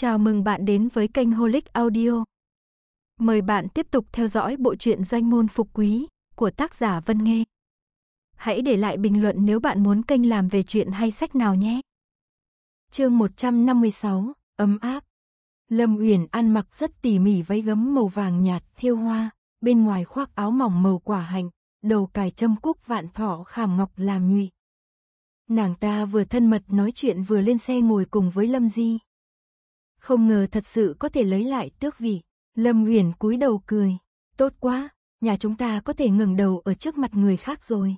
Chào mừng bạn đến với kênh Holic Audio. Mời bạn tiếp tục theo dõi bộ truyện Doanh môn phục quý của tác giả Vân Nghê. Hãy để lại bình luận nếu bạn muốn kênh làm về chuyện hay sách nào nhé. Chương 156: Ấm áp. Lâm Uyển ăn mặc rất tỉ mỉ váy gấm màu vàng nhạt thêu hoa, bên ngoài khoác áo mỏng màu quả hạnh, đầu cài châm cúc vạn thọ khảm ngọc làm nhụy. Nàng ta vừa thân mật nói chuyện vừa lên xe ngồi cùng với Lâm Di. Không ngờ thật sự có thể lấy lại tước vị. Lâm Uyển cúi đầu cười. Tốt quá, nhà chúng ta có thể ngừng đầu ở trước mặt người khác rồi.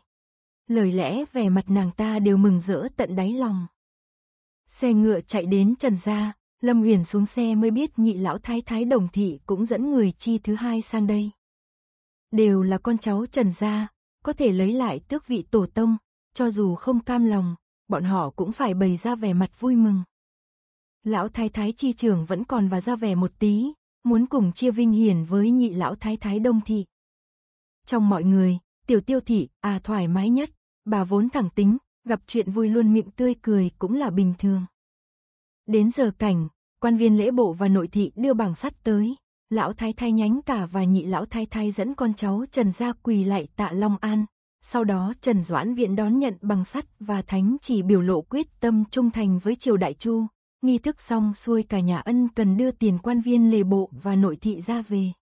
Lời lẽ về mặt nàng ta đều mừng rỡ tận đáy lòng. Xe ngựa chạy đến Trần Gia, Lâm Uyển xuống xe mới biết nhị lão thái thái đồng thị cũng dẫn người chi thứ hai sang đây. Đều là con cháu Trần Gia, có thể lấy lại tước vị tổ tông, cho dù không cam lòng, bọn họ cũng phải bày ra vẻ mặt vui mừng lão thái thái chi trưởng vẫn còn và ra vẻ một tí, muốn cùng chia vinh hiển với nhị lão thái thái đông thị. Trong mọi người, tiểu tiêu thị, à thoải mái nhất, bà vốn thẳng tính, gặp chuyện vui luôn miệng tươi cười cũng là bình thường. Đến giờ cảnh, quan viên lễ bộ và nội thị đưa bảng sắt tới, lão thái thái nhánh cả và nhị lão thái thái dẫn con cháu Trần Gia quỳ lại tạ Long An. Sau đó Trần Doãn Viện đón nhận bằng sắt và thánh chỉ biểu lộ quyết tâm trung thành với triều đại chu, nghi thức xong xuôi cả nhà ân cần đưa tiền quan viên lề bộ và nội thị ra về.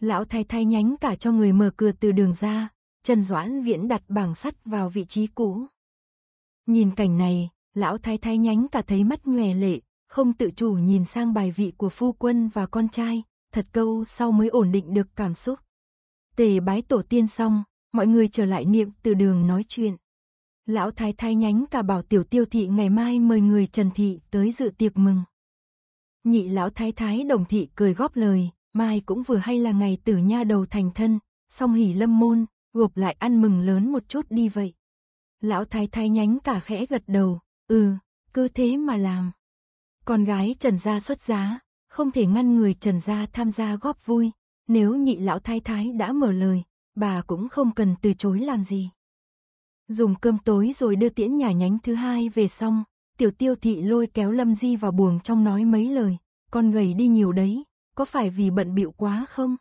Lão thái thái nhánh cả cho người mở cửa từ đường ra, Trần Doãn Viễn đặt bảng sắt vào vị trí cũ. Nhìn cảnh này, lão thái thái nhánh cả thấy mắt nhòe lệ, không tự chủ nhìn sang bài vị của phu quân và con trai, thật câu sau mới ổn định được cảm xúc. Tề bái tổ tiên xong, mọi người trở lại niệm từ đường nói chuyện lão thái thái nhánh cả bảo tiểu tiêu thị ngày mai mời người Trần Thị tới dự tiệc mừng. Nhị lão thái thái đồng thị cười góp lời, mai cũng vừa hay là ngày tử nha đầu thành thân, song hỉ lâm môn, gộp lại ăn mừng lớn một chút đi vậy. Lão thái thái nhánh cả khẽ gật đầu, ừ, cứ thế mà làm. Con gái Trần Gia xuất giá, không thể ngăn người Trần Gia tham gia góp vui, nếu nhị lão thái thái đã mở lời, bà cũng không cần từ chối làm gì. Dùng cơm tối rồi đưa tiễn nhà nhánh thứ hai về xong, tiểu tiêu thị lôi kéo Lâm Di vào buồng trong nói mấy lời, con gầy đi nhiều đấy, có phải vì bận bịu quá không?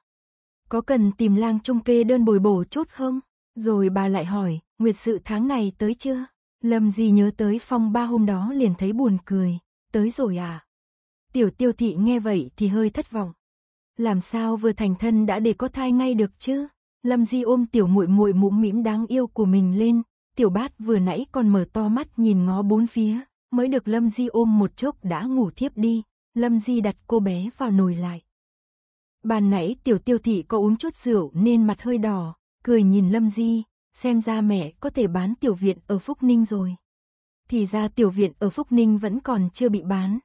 Có cần tìm lang trung kê đơn bồi bổ chút không? Rồi bà lại hỏi, nguyệt sự tháng này tới chưa? Lâm Di nhớ tới phong ba hôm đó liền thấy buồn cười, tới rồi à? Tiểu tiêu thị nghe vậy thì hơi thất vọng. Làm sao vừa thành thân đã để có thai ngay được chứ? Lâm Di ôm tiểu muội muội mũm mĩm đáng yêu của mình lên, Tiểu bát vừa nãy còn mở to mắt nhìn ngó bốn phía, mới được Lâm Di ôm một chốc đã ngủ thiếp đi, Lâm Di đặt cô bé vào nồi lại. Bàn nãy tiểu tiêu thị có uống chút rượu nên mặt hơi đỏ, cười nhìn Lâm Di, xem ra mẹ có thể bán tiểu viện ở Phúc Ninh rồi. Thì ra tiểu viện ở Phúc Ninh vẫn còn chưa bị bán.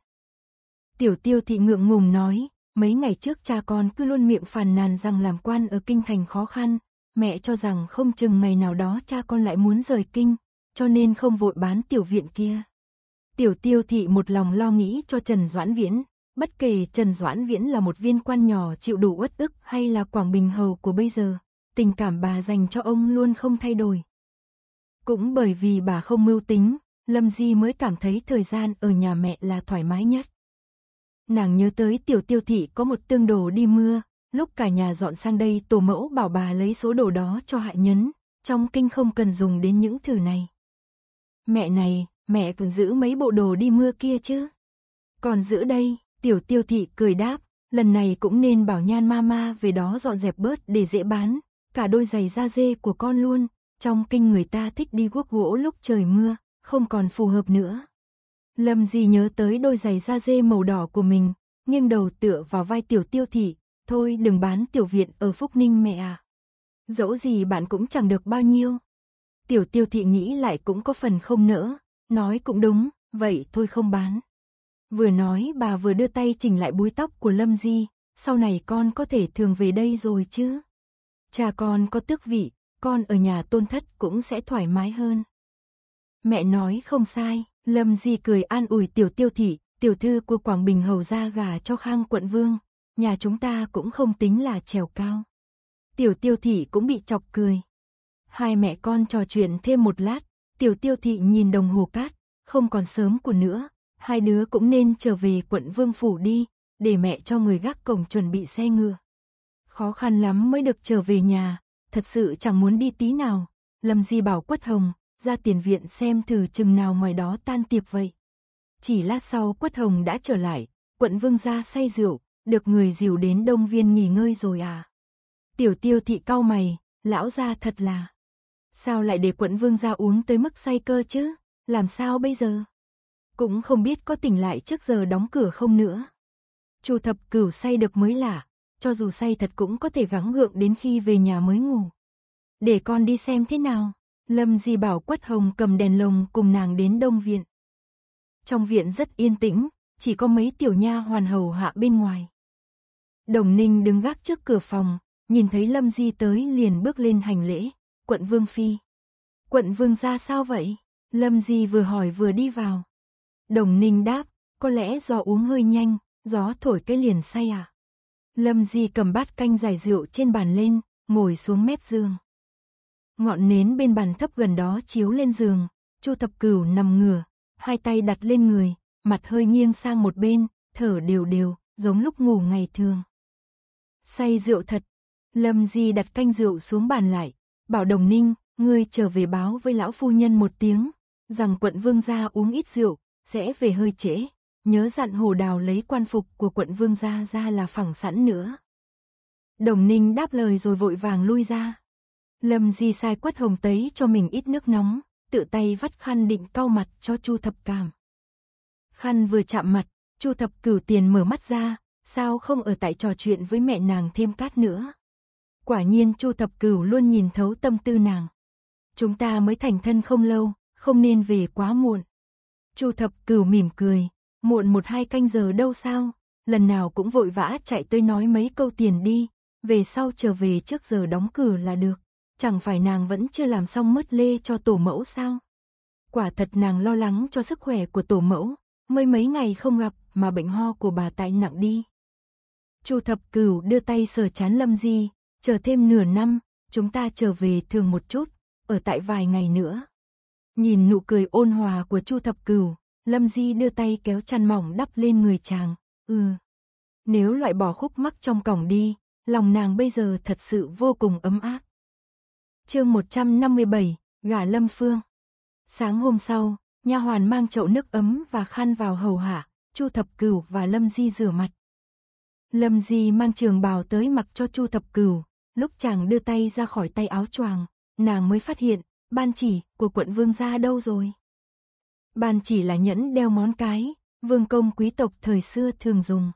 Tiểu tiêu thị ngượng ngùng nói, mấy ngày trước cha con cứ luôn miệng phàn nàn rằng làm quan ở kinh thành khó khăn, mẹ cho rằng không chừng ngày nào đó cha con lại muốn rời kinh, cho nên không vội bán tiểu viện kia. Tiểu tiêu thị một lòng lo nghĩ cho Trần Doãn Viễn, bất kể Trần Doãn Viễn là một viên quan nhỏ chịu đủ uất ức hay là Quảng Bình Hầu của bây giờ, tình cảm bà dành cho ông luôn không thay đổi. Cũng bởi vì bà không mưu tính, Lâm Di mới cảm thấy thời gian ở nhà mẹ là thoải mái nhất. Nàng nhớ tới tiểu tiêu thị có một tương đồ đi mưa, Lúc cả nhà dọn sang đây tổ mẫu bảo bà lấy số đồ đó cho hạ nhấn, trong kinh không cần dùng đến những thứ này. Mẹ này, mẹ còn giữ mấy bộ đồ đi mưa kia chứ. Còn giữ đây, tiểu tiêu thị cười đáp, lần này cũng nên bảo nhan mama về đó dọn dẹp bớt để dễ bán, cả đôi giày da dê của con luôn, trong kinh người ta thích đi guốc gỗ lúc trời mưa, không còn phù hợp nữa. Lâm gì nhớ tới đôi giày da dê màu đỏ của mình, nghiêng đầu tựa vào vai tiểu tiêu thị, Thôi đừng bán tiểu viện ở Phúc Ninh mẹ à. Dẫu gì bạn cũng chẳng được bao nhiêu. Tiểu tiêu thị nghĩ lại cũng có phần không nỡ, nói cũng đúng, vậy thôi không bán. Vừa nói bà vừa đưa tay chỉnh lại búi tóc của Lâm Di, sau này con có thể thường về đây rồi chứ. Cha con có tước vị, con ở nhà tôn thất cũng sẽ thoải mái hơn. Mẹ nói không sai, Lâm Di cười an ủi tiểu tiêu thị, tiểu thư của Quảng Bình hầu ra gà cho khang quận vương, nhà chúng ta cũng không tính là trèo cao. Tiểu tiêu thị cũng bị chọc cười. Hai mẹ con trò chuyện thêm một lát, tiểu tiêu thị nhìn đồng hồ cát, không còn sớm của nữa, hai đứa cũng nên trở về quận Vương Phủ đi, để mẹ cho người gác cổng chuẩn bị xe ngựa. Khó khăn lắm mới được trở về nhà, thật sự chẳng muốn đi tí nào, Lâm Di bảo Quất Hồng, ra tiền viện xem thử chừng nào ngoài đó tan tiệc vậy. Chỉ lát sau Quất Hồng đã trở lại, quận vương ra say rượu, được người dìu đến đông viên nghỉ ngơi rồi à? Tiểu tiêu thị cau mày, lão gia thật là. Sao lại để quận vương ra uống tới mức say cơ chứ? Làm sao bây giờ? Cũng không biết có tỉnh lại trước giờ đóng cửa không nữa. Chu thập cửu say được mới lạ, cho dù say thật cũng có thể gắng gượng đến khi về nhà mới ngủ. Để con đi xem thế nào. Lâm Di bảo quất hồng cầm đèn lồng cùng nàng đến đông viện. Trong viện rất yên tĩnh, chỉ có mấy tiểu nha hoàn hầu hạ bên ngoài. Đồng Ninh đứng gác trước cửa phòng, nhìn thấy Lâm Di tới liền bước lên hành lễ, quận Vương Phi. Quận Vương ra sao vậy? Lâm Di vừa hỏi vừa đi vào. Đồng Ninh đáp, có lẽ do uống hơi nhanh, gió thổi cái liền say à? Lâm Di cầm bát canh giải rượu trên bàn lên, ngồi xuống mép giường. Ngọn nến bên bàn thấp gần đó chiếu lên giường, Chu Thập Cửu nằm ngửa, hai tay đặt lên người, mặt hơi nghiêng sang một bên, thở đều đều, giống lúc ngủ ngày thường say rượu thật. Lâm Di đặt canh rượu xuống bàn lại, bảo Đồng Ninh, ngươi trở về báo với lão phu nhân một tiếng, rằng quận vương gia uống ít rượu, sẽ về hơi trễ. Nhớ dặn hồ đào lấy quan phục của quận vương gia ra là phẳng sẵn nữa. Đồng Ninh đáp lời rồi vội vàng lui ra. Lâm Di sai quất hồng tấy cho mình ít nước nóng, tự tay vắt khăn định cau mặt cho Chu Thập cảm. Khăn vừa chạm mặt, Chu Thập Cửu Tiền mở mắt ra, sao không ở tại trò chuyện với mẹ nàng thêm cát nữa. Quả nhiên Chu Thập Cửu luôn nhìn thấu tâm tư nàng. Chúng ta mới thành thân không lâu, không nên về quá muộn. Chu Thập Cửu mỉm cười, muộn một hai canh giờ đâu sao, lần nào cũng vội vã chạy tới nói mấy câu tiền đi, về sau trở về trước giờ đóng cửa là được, chẳng phải nàng vẫn chưa làm xong mất lê cho tổ mẫu sao? Quả thật nàng lo lắng cho sức khỏe của tổ mẫu, mấy mấy ngày không gặp mà bệnh ho của bà tại nặng đi. Chu Thập Cửu đưa tay sờ chán Lâm Di, chờ thêm nửa năm, chúng ta trở về thường một chút, ở tại vài ngày nữa. Nhìn nụ cười ôn hòa của Chu Thập Cửu, Lâm Di đưa tay kéo chăn mỏng đắp lên người chàng, ừ. Nếu loại bỏ khúc mắc trong cổng đi, lòng nàng bây giờ thật sự vô cùng ấm áp. Chương 157, gả Lâm Phương. Sáng hôm sau, nha hoàn mang chậu nước ấm và khăn vào hầu hạ, Chu Thập Cửu và Lâm Di rửa mặt. Lâm Di mang trường bào tới mặc cho Chu Thập Cửu, lúc chàng đưa tay ra khỏi tay áo choàng, nàng mới phát hiện, ban chỉ của quận vương gia đâu rồi. Ban chỉ là nhẫn đeo món cái, vương công quý tộc thời xưa thường dùng.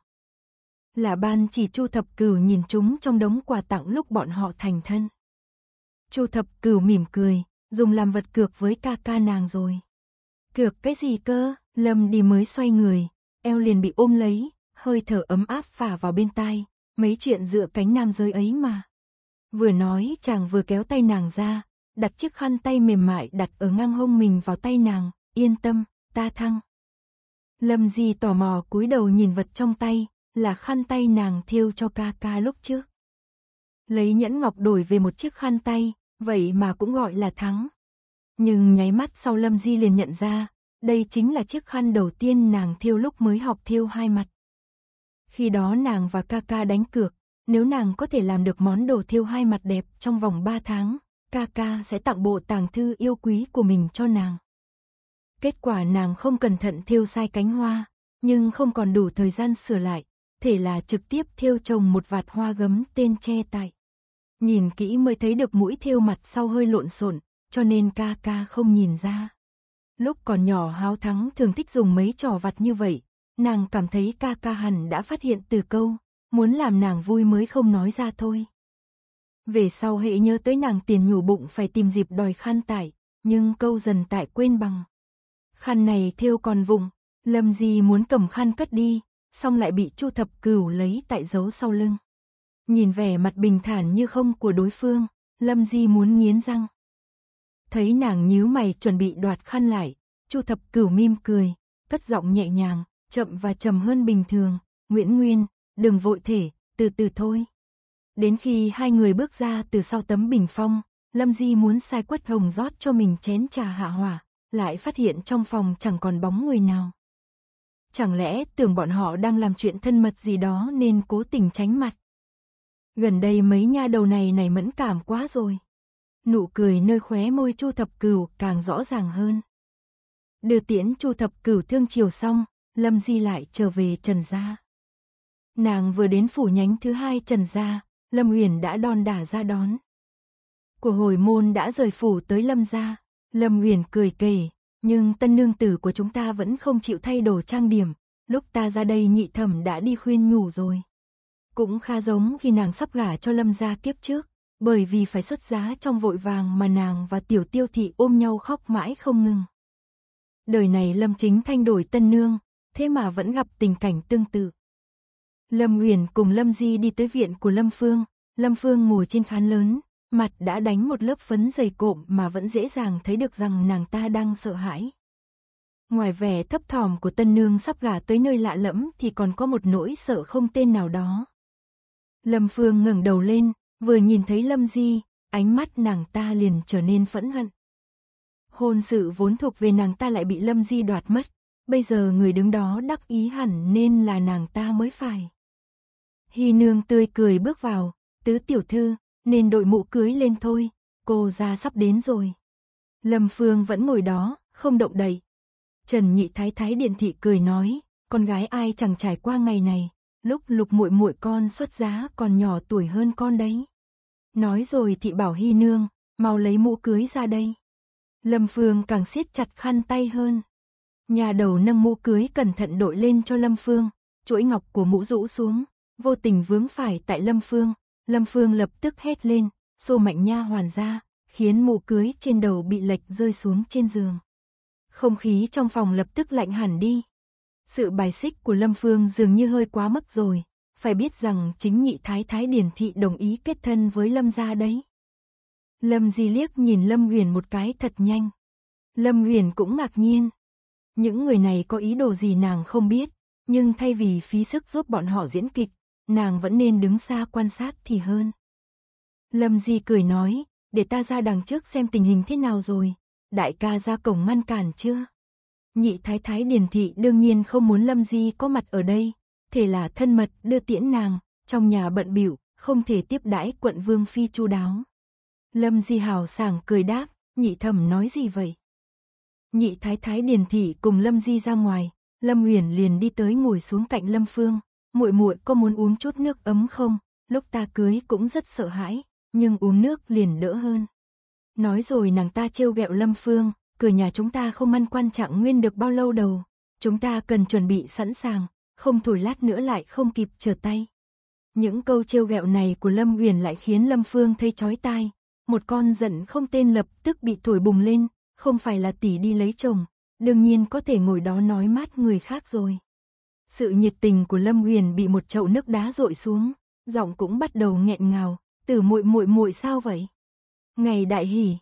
Là ban chỉ Chu Thập Cửu nhìn chúng trong đống quà tặng lúc bọn họ thành thân. Chu Thập Cửu mỉm cười, dùng làm vật cược với ca ca nàng rồi. Cược cái gì cơ? Lâm đi mới xoay người, eo liền bị ôm lấy, hơi thở ấm áp phả vào bên tai, mấy chuyện dựa cánh nam giới ấy mà. Vừa nói chàng vừa kéo tay nàng ra, đặt chiếc khăn tay mềm mại đặt ở ngang hông mình vào tay nàng, yên tâm, ta thăng. Lâm Di tò mò cúi đầu nhìn vật trong tay, là khăn tay nàng thiêu cho ca ca lúc trước. Lấy nhẫn ngọc đổi về một chiếc khăn tay, vậy mà cũng gọi là thắng. Nhưng nháy mắt sau Lâm Di liền nhận ra, đây chính là chiếc khăn đầu tiên nàng thiêu lúc mới học thiêu hai mặt. Khi đó nàng và Kaka đánh cược, nếu nàng có thể làm được món đồ thiêu hai mặt đẹp trong vòng 3 tháng, Kaka sẽ tặng bộ tàng thư yêu quý của mình cho nàng. Kết quả nàng không cẩn thận thiêu sai cánh hoa, nhưng không còn đủ thời gian sửa lại, thể là trực tiếp thiêu trồng một vạt hoa gấm tên che tại. Nhìn kỹ mới thấy được mũi thiêu mặt sau hơi lộn xộn, cho nên ca ca không nhìn ra. Lúc còn nhỏ háo thắng thường thích dùng mấy trò vặt như vậy, nàng cảm thấy ca ca hẳn đã phát hiện từ câu, muốn làm nàng vui mới không nói ra thôi. Về sau hệ nhớ tới nàng tiền nhủ bụng phải tìm dịp đòi khăn tải, nhưng câu dần tại quên bằng. Khăn này theo còn vùng, lâm gì muốn cầm khăn cất đi, xong lại bị chu thập cửu lấy tại giấu sau lưng. Nhìn vẻ mặt bình thản như không của đối phương, lâm di muốn nghiến răng. Thấy nàng nhíu mày chuẩn bị đoạt khăn lại, chu thập cửu mim cười, cất giọng nhẹ nhàng, chậm và chậm hơn bình thường, Nguyễn Nguyên, đừng vội thể, từ từ thôi. Đến khi hai người bước ra từ sau tấm bình phong, Lâm Di muốn sai quất hồng rót cho mình chén trà hạ hỏa, lại phát hiện trong phòng chẳng còn bóng người nào. Chẳng lẽ tưởng bọn họ đang làm chuyện thân mật gì đó nên cố tình tránh mặt. Gần đây mấy nha đầu này này mẫn cảm quá rồi. Nụ cười nơi khóe môi Chu Thập Cửu càng rõ ràng hơn. Đưa tiễn Chu Thập Cửu thương chiều xong, Lâm Di lại trở về Trần Gia. Nàng vừa đến phủ nhánh thứ hai Trần Gia, Lâm Uyển đã đòn đả ra đón. Của hồi môn đã rời phủ tới Lâm Gia, Lâm Uyển cười kề, nhưng tân nương tử của chúng ta vẫn không chịu thay đồ trang điểm, lúc ta ra đây nhị thẩm đã đi khuyên nhủ rồi. Cũng khá giống khi nàng sắp gả cho Lâm Gia kiếp trước, bởi vì phải xuất giá trong vội vàng mà nàng và tiểu tiêu thị ôm nhau khóc mãi không ngừng. Đời này Lâm Chính Thanh đổi tân nương, thế mà vẫn gặp tình cảnh tương tự. Lâm Uyển cùng Lâm Di đi tới viện của Lâm Phương, Lâm Phương ngồi trên khán lớn, mặt đã đánh một lớp phấn dày cộm mà vẫn dễ dàng thấy được rằng nàng ta đang sợ hãi. Ngoài vẻ thấp thỏm của tân nương sắp gả tới nơi lạ lẫm thì còn có một nỗi sợ không tên nào đó. Lâm Phương ngẩng đầu lên, vừa nhìn thấy Lâm Di, ánh mắt nàng ta liền trở nên phẫn hận. Hôn sự vốn thuộc về nàng ta lại bị Lâm Di đoạt mất, bây giờ người đứng đó đắc ý hẳn nên là nàng ta mới phải. Hy nương tươi cười bước vào, tứ tiểu thư, nên đội mũ cưới lên thôi, cô ra sắp đến rồi. Lâm Phương vẫn ngồi đó, không động đậy. Trần Nhị Thái Thái điện thị cười nói, con gái ai chẳng trải qua ngày này, lúc lục muội muội con xuất giá còn nhỏ tuổi hơn con đấy. Nói rồi thị bảo Hy nương, mau lấy mũ cưới ra đây. Lâm Phương càng siết chặt khăn tay hơn. Nhà đầu nâng mũ cưới cẩn thận đội lên cho Lâm Phương, chuỗi ngọc của mũ rũ xuống, vô tình vướng phải tại Lâm Phương, Lâm Phương lập tức hét lên, xô mạnh nha hoàn ra, khiến mũ cưới trên đầu bị lệch rơi xuống trên giường. Không khí trong phòng lập tức lạnh hẳn đi. Sự bài xích của Lâm Phương dường như hơi quá mức rồi, phải biết rằng chính nhị thái thái điển thị đồng ý kết thân với Lâm gia đấy. Lâm Di liếc nhìn Lâm Huyền một cái thật nhanh. Lâm Huyền cũng ngạc nhiên, những người này có ý đồ gì nàng không biết, nhưng thay vì phí sức giúp bọn họ diễn kịch, nàng vẫn nên đứng xa quan sát thì hơn. Lâm Di cười nói, để ta ra đằng trước xem tình hình thế nào rồi, đại ca ra cổng ngăn cản chưa? Nhị thái thái điền thị đương nhiên không muốn Lâm Di có mặt ở đây, thể là thân mật đưa tiễn nàng, trong nhà bận bịu không thể tiếp đãi quận vương phi chu đáo. Lâm Di hào sảng cười đáp, nhị thẩm nói gì vậy? Nhị thái thái Điền thị cùng Lâm Di ra ngoài, Lâm Uyển liền đi tới ngồi xuống cạnh Lâm Phương, "Muội muội có muốn uống chút nước ấm không? Lúc ta cưới cũng rất sợ hãi, nhưng uống nước liền đỡ hơn." Nói rồi nàng ta trêu ghẹo Lâm Phương, "Cửa nhà chúng ta không ăn quan trạng nguyên được bao lâu đâu, chúng ta cần chuẩn bị sẵn sàng, không thổi lát nữa lại không kịp trở tay." Những câu trêu ghẹo này của Lâm Uyển lại khiến Lâm Phương thấy chói tai, một con giận không tên lập tức bị thổi bùng lên, không phải là tỷ đi lấy chồng, đương nhiên có thể ngồi đó nói mát người khác rồi. Sự nhiệt tình của Lâm Huyền bị một chậu nước đá rội xuống, giọng cũng bắt đầu nghẹn ngào, "Tử muội muội muội sao vậy?" Ngày đại hỉ,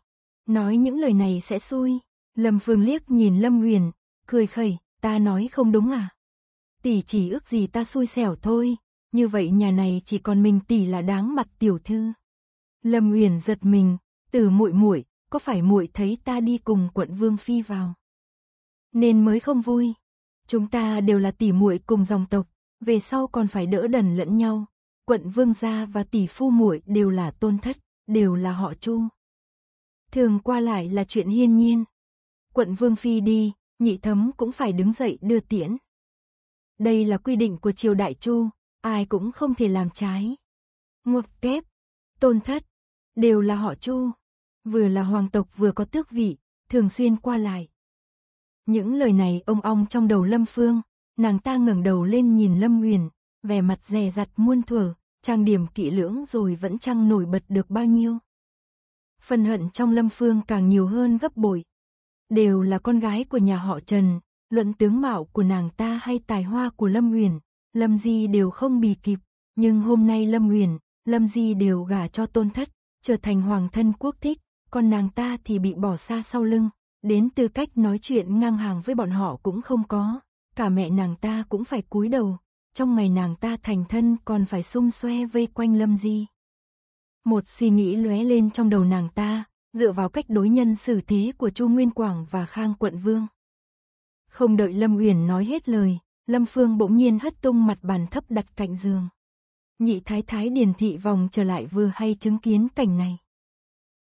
nói những lời này sẽ xui. Lâm Phương liếc nhìn Lâm Huyền, cười khẩy, "Ta nói không đúng à? Tỷ chỉ ước gì ta xui xẻo thôi, như vậy nhà này chỉ còn mình tỷ là đáng mặt tiểu thư." Lâm Huyền giật mình, "Tử muội muội, có phải muội thấy ta đi cùng quận vương phi vào? Nên mới không vui. Chúng ta đều là tỷ muội cùng dòng tộc, về sau còn phải đỡ đần lẫn nhau. Quận vương gia và tỷ phu muội đều là tôn thất, đều là họ Chu. Thường qua lại là chuyện hiên nhiên. Quận vương phi đi, nhị thấm cũng phải đứng dậy đưa tiễn. Đây là quy định của triều đại Chu, ai cũng không thể làm trái. Ngọc kép, tôn thất, đều là họ Chu vừa là hoàng tộc vừa có tước vị, thường xuyên qua lại. Những lời này ông ong trong đầu Lâm Phương, nàng ta ngẩng đầu lên nhìn Lâm Nguyền, vẻ mặt dè dặt muôn thuở, trang điểm kỹ lưỡng rồi vẫn chẳng nổi bật được bao nhiêu. Phần hận trong Lâm Phương càng nhiều hơn gấp bội. Đều là con gái của nhà họ Trần, luận tướng mạo của nàng ta hay tài hoa của Lâm Nguyền, Lâm Di đều không bì kịp, nhưng hôm nay Lâm Nguyền, Lâm Di đều gả cho tôn thất, trở thành hoàng thân quốc thích còn nàng ta thì bị bỏ xa sau lưng, đến tư cách nói chuyện ngang hàng với bọn họ cũng không có, cả mẹ nàng ta cũng phải cúi đầu, trong ngày nàng ta thành thân còn phải xung xoe vây quanh Lâm Di. Một suy nghĩ lóe lên trong đầu nàng ta, dựa vào cách đối nhân xử thế của Chu Nguyên Quảng và Khang Quận Vương. Không đợi Lâm Uyển nói hết lời, Lâm Phương bỗng nhiên hất tung mặt bàn thấp đặt cạnh giường. Nhị thái thái điền thị vòng trở lại vừa hay chứng kiến cảnh này.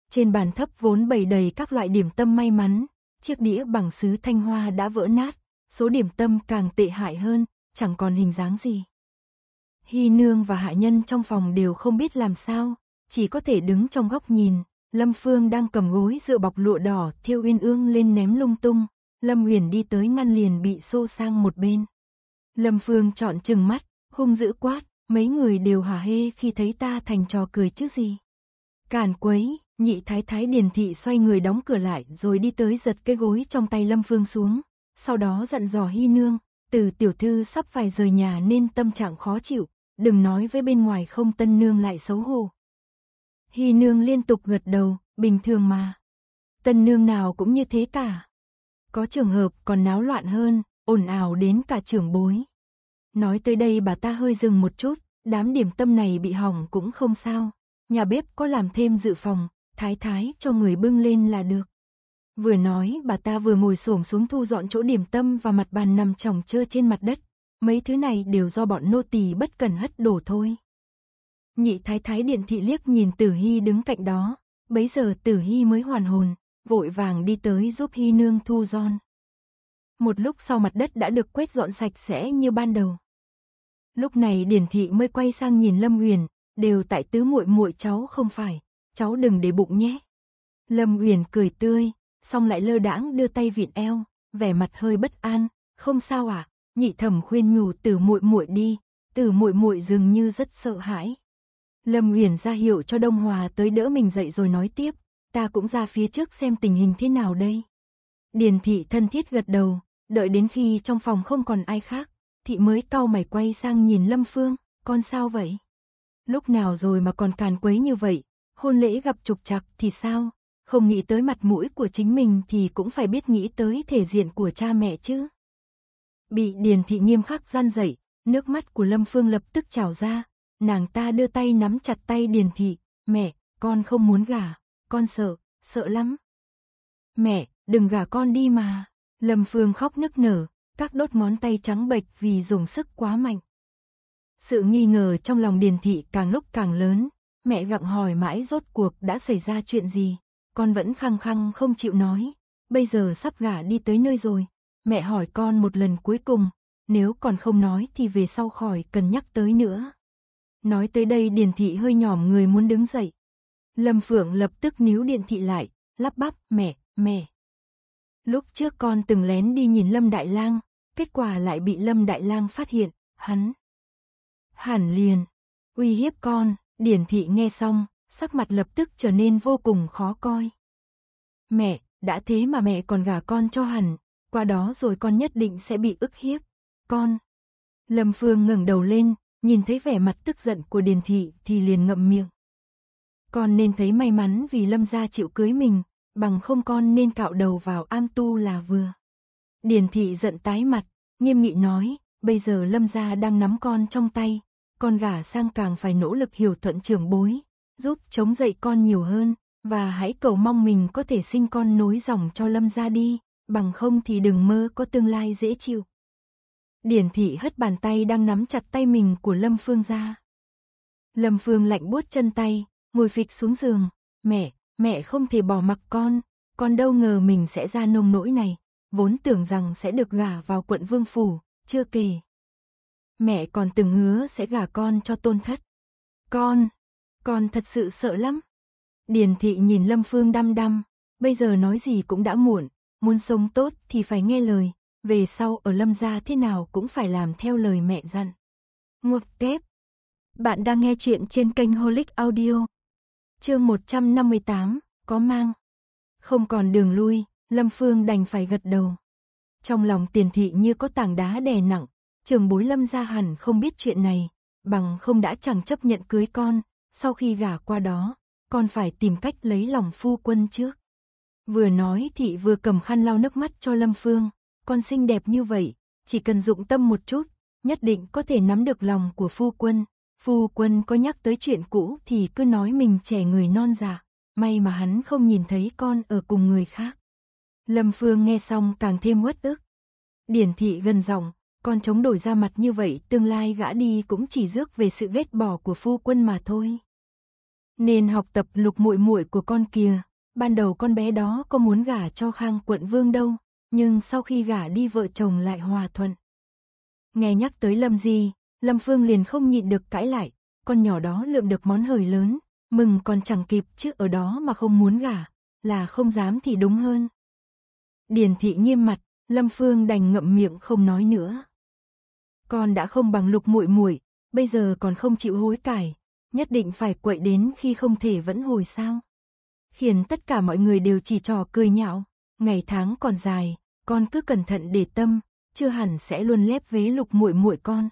Trên bàn thấp vốn bày đầy các loại điểm tâm may mắn, chiếc đĩa bằng sứ thanh hoa đã vỡ nát, số điểm tâm càng tệ hại hơn, chẳng còn hình dáng gì. Hy Nương và hạ nhân trong phòng đều không biết làm sao, chỉ có thể đứng trong góc nhìn. Lâm Phương đang cầm gối dựa bọc lụa đỏ thiêu uyên ương lên ném lung tung. Lâm Huyền đi tới ngăn liền bị xô sang một bên. Lâm Phương chọn chừng mắt, hung dữ quát, mấy người đều hả hê khi thấy ta thành trò cười chứ gì. Càn quấy, Nhị thái thái điền thị xoay người đóng cửa lại rồi đi tới giật cái gối trong tay Lâm Phương xuống. Sau đó dặn dò hy nương, từ tiểu thư sắp phải rời nhà nên tâm trạng khó chịu, đừng nói với bên ngoài không tân nương lại xấu hổ. Hy nương liên tục gật đầu, bình thường mà. Tân nương nào cũng như thế cả. Có trường hợp còn náo loạn hơn, ồn ào đến cả trưởng bối. Nói tới đây bà ta hơi dừng một chút, đám điểm tâm này bị hỏng cũng không sao. Nhà bếp có làm thêm dự phòng, thái thái cho người bưng lên là được. Vừa nói bà ta vừa ngồi xổm xuống thu dọn chỗ điểm tâm và mặt bàn nằm chồng chơ trên mặt đất. Mấy thứ này đều do bọn nô tỳ bất cần hất đổ thôi. Nhị thái thái điện thị liếc nhìn tử hy đứng cạnh đó. Bấy giờ tử hy mới hoàn hồn, vội vàng đi tới giúp hy nương thu dọn. Một lúc sau mặt đất đã được quét dọn sạch sẽ như ban đầu. Lúc này điển thị mới quay sang nhìn Lâm Huyền, đều tại tứ muội muội cháu không phải, cháu đừng để bụng nhé. Lâm Uyển cười tươi, xong lại lơ đãng đưa tay viện eo, vẻ mặt hơi bất an, không sao à? Nhị Thẩm khuyên nhủ Từ Muội Muội đi, Từ Muội Muội dường như rất sợ hãi. Lâm Uyển ra hiệu cho Đông Hòa tới đỡ mình dậy rồi nói tiếp, ta cũng ra phía trước xem tình hình thế nào đây. Điền thị thân thiết gật đầu, đợi đến khi trong phòng không còn ai khác, thị mới cau mày quay sang nhìn Lâm Phương, con sao vậy? Lúc nào rồi mà còn càn quấy như vậy, hôn lễ gặp trục trặc thì sao? Không nghĩ tới mặt mũi của chính mình thì cũng phải biết nghĩ tới thể diện của cha mẹ chứ. Bị Điền Thị nghiêm khắc gian dậy, nước mắt của Lâm Phương lập tức trào ra, nàng ta đưa tay nắm chặt tay Điền Thị, mẹ, con không muốn gả, con sợ, sợ lắm. Mẹ, đừng gả con đi mà. Lâm Phương khóc nức nở, các đốt ngón tay trắng bệch vì dùng sức quá mạnh. Sự nghi ngờ trong lòng Điền Thị càng lúc càng lớn, mẹ gặng hỏi mãi rốt cuộc đã xảy ra chuyện gì, con vẫn khăng khăng không chịu nói, bây giờ sắp gả đi tới nơi rồi, mẹ hỏi con một lần cuối cùng, nếu còn không nói thì về sau khỏi cần nhắc tới nữa. Nói tới đây Điền Thị hơi nhòm người muốn đứng dậy. Lâm Phượng lập tức níu điện Thị lại, lắp bắp, mẹ, mẹ. Lúc trước con từng lén đi nhìn Lâm Đại Lang, kết quả lại bị Lâm Đại Lang phát hiện, hắn. Hẳn liền, uy hiếp con, Điển thị nghe xong, sắc mặt lập tức trở nên vô cùng khó coi. Mẹ, đã thế mà mẹ còn gả con cho hẳn, qua đó rồi con nhất định sẽ bị ức hiếp. Con. Lâm Phương ngẩng đầu lên, nhìn thấy vẻ mặt tức giận của Điền thị thì liền ngậm miệng. Con nên thấy may mắn vì Lâm gia chịu cưới mình, bằng không con nên cạo đầu vào am tu là vừa. Điền thị giận tái mặt, nghiêm nghị nói, bây giờ Lâm gia đang nắm con trong tay, con gả sang càng phải nỗ lực hiểu thuận trưởng bối, giúp chống dậy con nhiều hơn, và hãy cầu mong mình có thể sinh con nối dòng cho Lâm ra đi, bằng không thì đừng mơ có tương lai dễ chịu. Điển thị hất bàn tay đang nắm chặt tay mình của Lâm Phương ra. Lâm Phương lạnh buốt chân tay, ngồi phịch xuống giường, mẹ, mẹ không thể bỏ mặc con, con đâu ngờ mình sẽ ra nông nỗi này, vốn tưởng rằng sẽ được gả vào quận Vương Phủ, chưa kể, Mẹ còn từng hứa sẽ gả con cho tôn thất. Con, con thật sự sợ lắm. Điền thị nhìn Lâm Phương đăm đăm, bây giờ nói gì cũng đã muộn, muốn sống tốt thì phải nghe lời, về sau ở Lâm gia thế nào cũng phải làm theo lời mẹ dặn. Ngụp kép. Bạn đang nghe chuyện trên kênh Holic Audio. Chương 158, có mang. Không còn đường lui, Lâm Phương đành phải gật đầu. Trong lòng tiền thị như có tảng đá đè nặng, trường bối lâm ra hẳn không biết chuyện này, bằng không đã chẳng chấp nhận cưới con, sau khi gả qua đó, con phải tìm cách lấy lòng phu quân trước. Vừa nói thị vừa cầm khăn lau nước mắt cho Lâm Phương, con xinh đẹp như vậy, chỉ cần dụng tâm một chút, nhất định có thể nắm được lòng của phu quân. Phu quân có nhắc tới chuyện cũ thì cứ nói mình trẻ người non già dạ, may mà hắn không nhìn thấy con ở cùng người khác. Lâm Phương nghe xong càng thêm uất ức. Điển thị gần giọng, con chống đổi ra mặt như vậy, tương lai gã đi cũng chỉ rước về sự ghét bỏ của phu quân mà thôi. Nên học tập lục muội muội của con kìa, ban đầu con bé đó có muốn gả cho Khang quận vương đâu, nhưng sau khi gả đi vợ chồng lại hòa thuận. Nghe nhắc tới Lâm Di, Lâm Phương liền không nhịn được cãi lại, con nhỏ đó lượm được món hời lớn, mừng còn chẳng kịp chứ ở đó mà không muốn gả, là không dám thì đúng hơn. Điền thị nghiêm mặt, Lâm Phương đành ngậm miệng không nói nữa con đã không bằng lục muội muội, bây giờ còn không chịu hối cải, nhất định phải quậy đến khi không thể vẫn hồi sao? Khiến tất cả mọi người đều chỉ trò cười nhạo, ngày tháng còn dài, con cứ cẩn thận để tâm, chưa hẳn sẽ luôn lép vế lục muội muội con.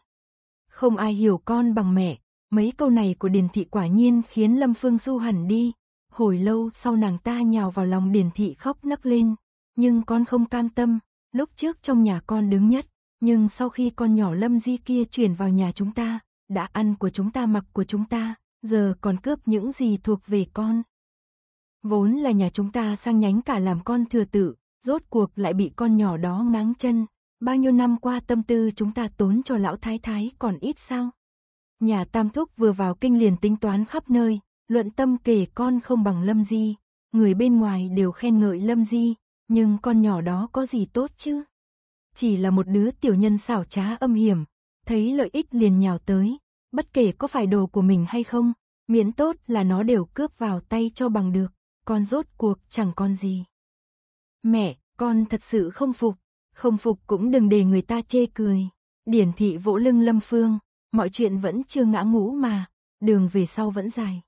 Không ai hiểu con bằng mẹ, mấy câu này của Điền thị quả nhiên khiến Lâm Phương Du hẳn đi, hồi lâu sau nàng ta nhào vào lòng Điền thị khóc nấc lên, nhưng con không cam tâm, lúc trước trong nhà con đứng nhất nhưng sau khi con nhỏ lâm di kia chuyển vào nhà chúng ta, đã ăn của chúng ta mặc của chúng ta, giờ còn cướp những gì thuộc về con. Vốn là nhà chúng ta sang nhánh cả làm con thừa tự, rốt cuộc lại bị con nhỏ đó ngáng chân, bao nhiêu năm qua tâm tư chúng ta tốn cho lão thái thái còn ít sao. Nhà tam thúc vừa vào kinh liền tính toán khắp nơi, luận tâm kể con không bằng lâm di, người bên ngoài đều khen ngợi lâm di, nhưng con nhỏ đó có gì tốt chứ? chỉ là một đứa tiểu nhân xảo trá âm hiểm, thấy lợi ích liền nhào tới, bất kể có phải đồ của mình hay không, miễn tốt là nó đều cướp vào tay cho bằng được, con rốt cuộc chẳng con gì. Mẹ, con thật sự không phục, không phục cũng đừng để người ta chê cười. Điển thị vỗ lưng Lâm Phương, mọi chuyện vẫn chưa ngã ngũ mà, đường về sau vẫn dài.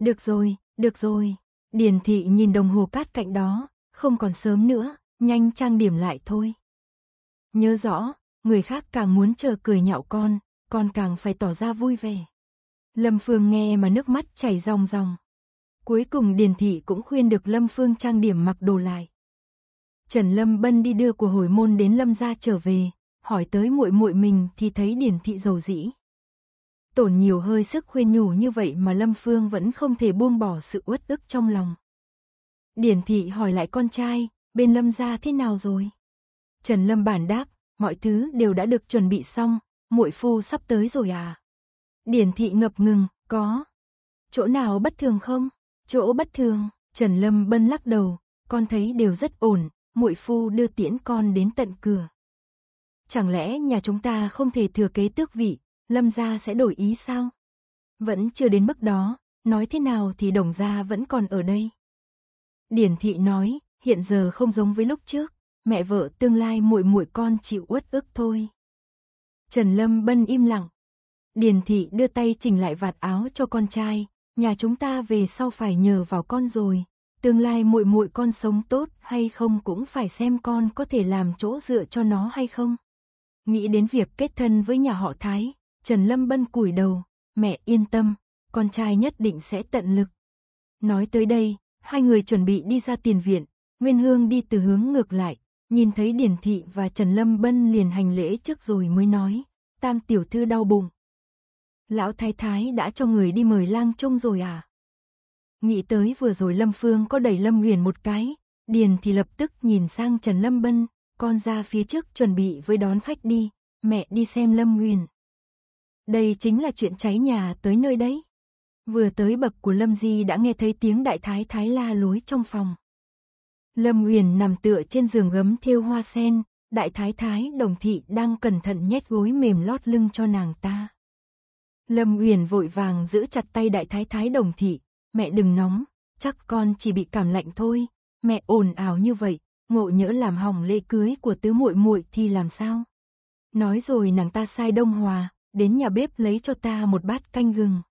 Được rồi, được rồi. Điển thị nhìn đồng hồ cát cạnh đó, không còn sớm nữa, nhanh trang điểm lại thôi. Nhớ rõ, người khác càng muốn chờ cười nhạo con, con càng phải tỏ ra vui vẻ. Lâm Phương nghe mà nước mắt chảy ròng ròng. Cuối cùng Điền Thị cũng khuyên được Lâm Phương trang điểm mặc đồ lại. Trần Lâm Bân đi đưa của hồi môn đến Lâm gia trở về, hỏi tới muội muội mình thì thấy Điền thị giàu dĩ. Tổn nhiều hơi sức khuyên nhủ như vậy mà Lâm Phương vẫn không thể buông bỏ sự uất ức trong lòng. Điển thị hỏi lại con trai, bên Lâm gia thế nào rồi? Trần Lâm Bản đáp, mọi thứ đều đã được chuẩn bị xong, muội phu sắp tới rồi à? Điển thị ngập ngừng, có. Chỗ nào bất thường không? Chỗ bất thường, Trần Lâm Bân lắc đầu, con thấy đều rất ổn, muội phu đưa tiễn con đến tận cửa. Chẳng lẽ nhà chúng ta không thể thừa kế tước vị, Lâm gia sẽ đổi ý sao? Vẫn chưa đến mức đó, nói thế nào thì đồng gia vẫn còn ở đây. Điển thị nói, hiện giờ không giống với lúc trước mẹ vợ tương lai muội muội con chịu uất ức thôi. Trần Lâm Bân im lặng. Điền thị đưa tay chỉnh lại vạt áo cho con trai, nhà chúng ta về sau phải nhờ vào con rồi, tương lai muội muội con sống tốt hay không cũng phải xem con có thể làm chỗ dựa cho nó hay không. Nghĩ đến việc kết thân với nhà họ Thái, Trần Lâm Bân cúi đầu, mẹ yên tâm, con trai nhất định sẽ tận lực. Nói tới đây, hai người chuẩn bị đi ra tiền viện, Nguyên Hương đi từ hướng ngược lại, nhìn thấy Điển Thị và Trần Lâm Bân liền hành lễ trước rồi mới nói, tam tiểu thư đau bụng. Lão thái thái đã cho người đi mời lang trông rồi à? Nghĩ tới vừa rồi Lâm Phương có đẩy Lâm Huyền một cái, Điền thì lập tức nhìn sang Trần Lâm Bân, con ra phía trước chuẩn bị với đón khách đi, mẹ đi xem Lâm Huyền. Đây chính là chuyện cháy nhà tới nơi đấy. Vừa tới bậc của Lâm Di đã nghe thấy tiếng đại thái thái la lối trong phòng. Lâm Uyển nằm tựa trên giường gấm thêu hoa sen, đại thái thái đồng thị đang cẩn thận nhét gối mềm lót lưng cho nàng ta. Lâm Uyển vội vàng giữ chặt tay đại thái thái đồng thị, mẹ đừng nóng, chắc con chỉ bị cảm lạnh thôi, mẹ ồn ào như vậy, ngộ nhỡ làm hỏng lễ cưới của tứ muội muội thì làm sao? Nói rồi nàng ta sai Đông Hòa, đến nhà bếp lấy cho ta một bát canh gừng.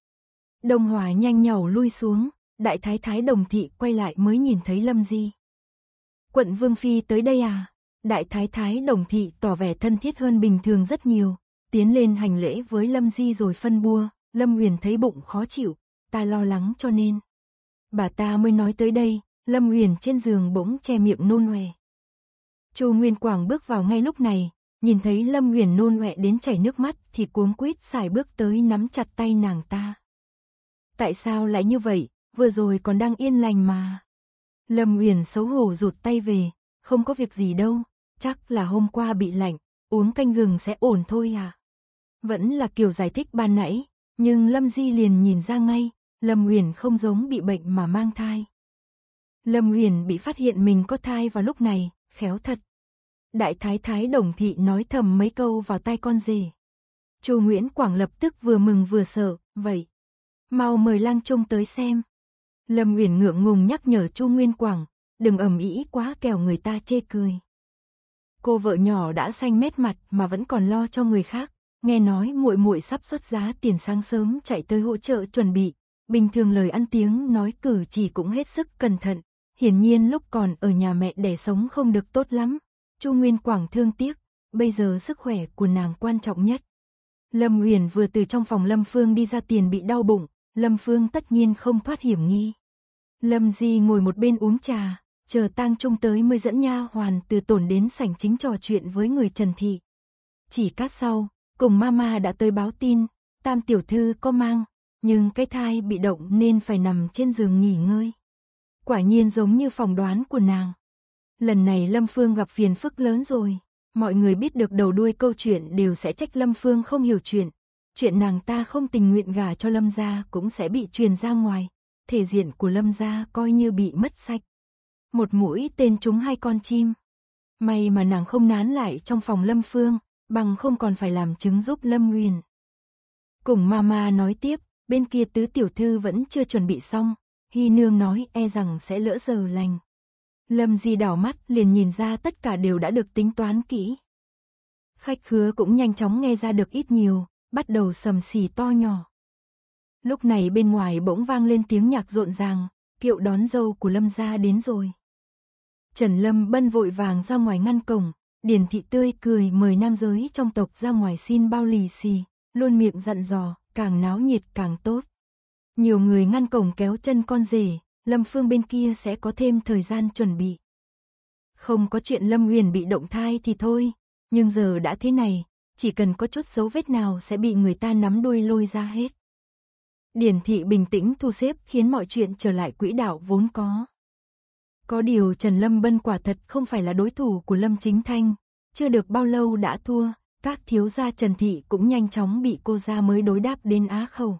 Đông Hòa nhanh nhảu lui xuống, đại thái thái đồng thị quay lại mới nhìn thấy Lâm Di quận Vương Phi tới đây à? Đại thái thái đồng thị tỏ vẻ thân thiết hơn bình thường rất nhiều, tiến lên hành lễ với Lâm Di rồi phân bua, Lâm Huyền thấy bụng khó chịu, ta lo lắng cho nên. Bà ta mới nói tới đây, Lâm Huyền trên giường bỗng che miệng nôn hoè. Chu Nguyên Quảng bước vào ngay lúc này, nhìn thấy Lâm Huyền nôn hoẹ đến chảy nước mắt thì cuống quýt xài bước tới nắm chặt tay nàng ta. Tại sao lại như vậy, vừa rồi còn đang yên lành mà. Lâm Uyển xấu hổ rụt tay về, không có việc gì đâu, chắc là hôm qua bị lạnh, uống canh gừng sẽ ổn thôi à. Vẫn là kiểu giải thích ban nãy, nhưng Lâm Di liền nhìn ra ngay, Lâm Uyển không giống bị bệnh mà mang thai. Lâm Uyển bị phát hiện mình có thai vào lúc này, khéo thật. Đại thái thái đồng thị nói thầm mấy câu vào tai con rể. Châu Nguyễn Quảng lập tức vừa mừng vừa sợ, vậy. Mau mời Lang Trung tới xem. Lâm Uyển ngượng ngùng nhắc nhở Chu Nguyên Quảng, đừng ầm ĩ quá kẻo người ta chê cười. Cô vợ nhỏ đã xanh mét mặt mà vẫn còn lo cho người khác, nghe nói muội muội sắp xuất giá tiền sáng sớm chạy tới hỗ trợ chuẩn bị, bình thường lời ăn tiếng nói cử chỉ cũng hết sức cẩn thận, hiển nhiên lúc còn ở nhà mẹ đẻ sống không được tốt lắm. Chu Nguyên Quảng thương tiếc, bây giờ sức khỏe của nàng quan trọng nhất. Lâm Uyển vừa từ trong phòng Lâm Phương đi ra tiền bị đau bụng, Lâm Phương tất nhiên không thoát hiểm nghi. Lâm Di ngồi một bên uống trà, chờ tang trung tới mới dẫn nha hoàn từ tổn đến sảnh chính trò chuyện với người Trần Thị. Chỉ cát sau, cùng mama đã tới báo tin, tam tiểu thư có mang, nhưng cái thai bị động nên phải nằm trên giường nghỉ ngơi. Quả nhiên giống như phòng đoán của nàng. Lần này Lâm Phương gặp phiền phức lớn rồi, mọi người biết được đầu đuôi câu chuyện đều sẽ trách Lâm Phương không hiểu chuyện. Chuyện nàng ta không tình nguyện gả cho Lâm gia cũng sẽ bị truyền ra ngoài, thể diện của lâm gia coi như bị mất sạch. Một mũi tên trúng hai con chim. May mà nàng không nán lại trong phòng lâm phương, bằng không còn phải làm chứng giúp lâm Nguyên. Cùng mama nói tiếp, bên kia tứ tiểu thư vẫn chưa chuẩn bị xong, hy nương nói e rằng sẽ lỡ giờ lành. Lâm Di đảo mắt liền nhìn ra tất cả đều đã được tính toán kỹ. Khách khứa cũng nhanh chóng nghe ra được ít nhiều, bắt đầu sầm xì to nhỏ. Lúc này bên ngoài bỗng vang lên tiếng nhạc rộn ràng, kiệu đón dâu của Lâm gia đến rồi. Trần Lâm Bân vội vàng ra ngoài ngăn cổng, Điền Thị tươi cười mời nam giới trong tộc ra ngoài xin bao lì xì, luôn miệng dặn dò, càng náo nhiệt càng tốt. Nhiều người ngăn cổng kéo chân con rể, Lâm Phương bên kia sẽ có thêm thời gian chuẩn bị. Không có chuyện Lâm Huyền bị động thai thì thôi, nhưng giờ đã thế này, chỉ cần có chút dấu vết nào sẽ bị người ta nắm đuôi lôi ra hết. Điển thị bình tĩnh thu xếp khiến mọi chuyện trở lại quỹ đạo vốn có. Có điều Trần Lâm Bân quả thật không phải là đối thủ của Lâm Chính Thanh, chưa được bao lâu đã thua, các thiếu gia Trần Thị cũng nhanh chóng bị cô gia mới đối đáp đến á khẩu.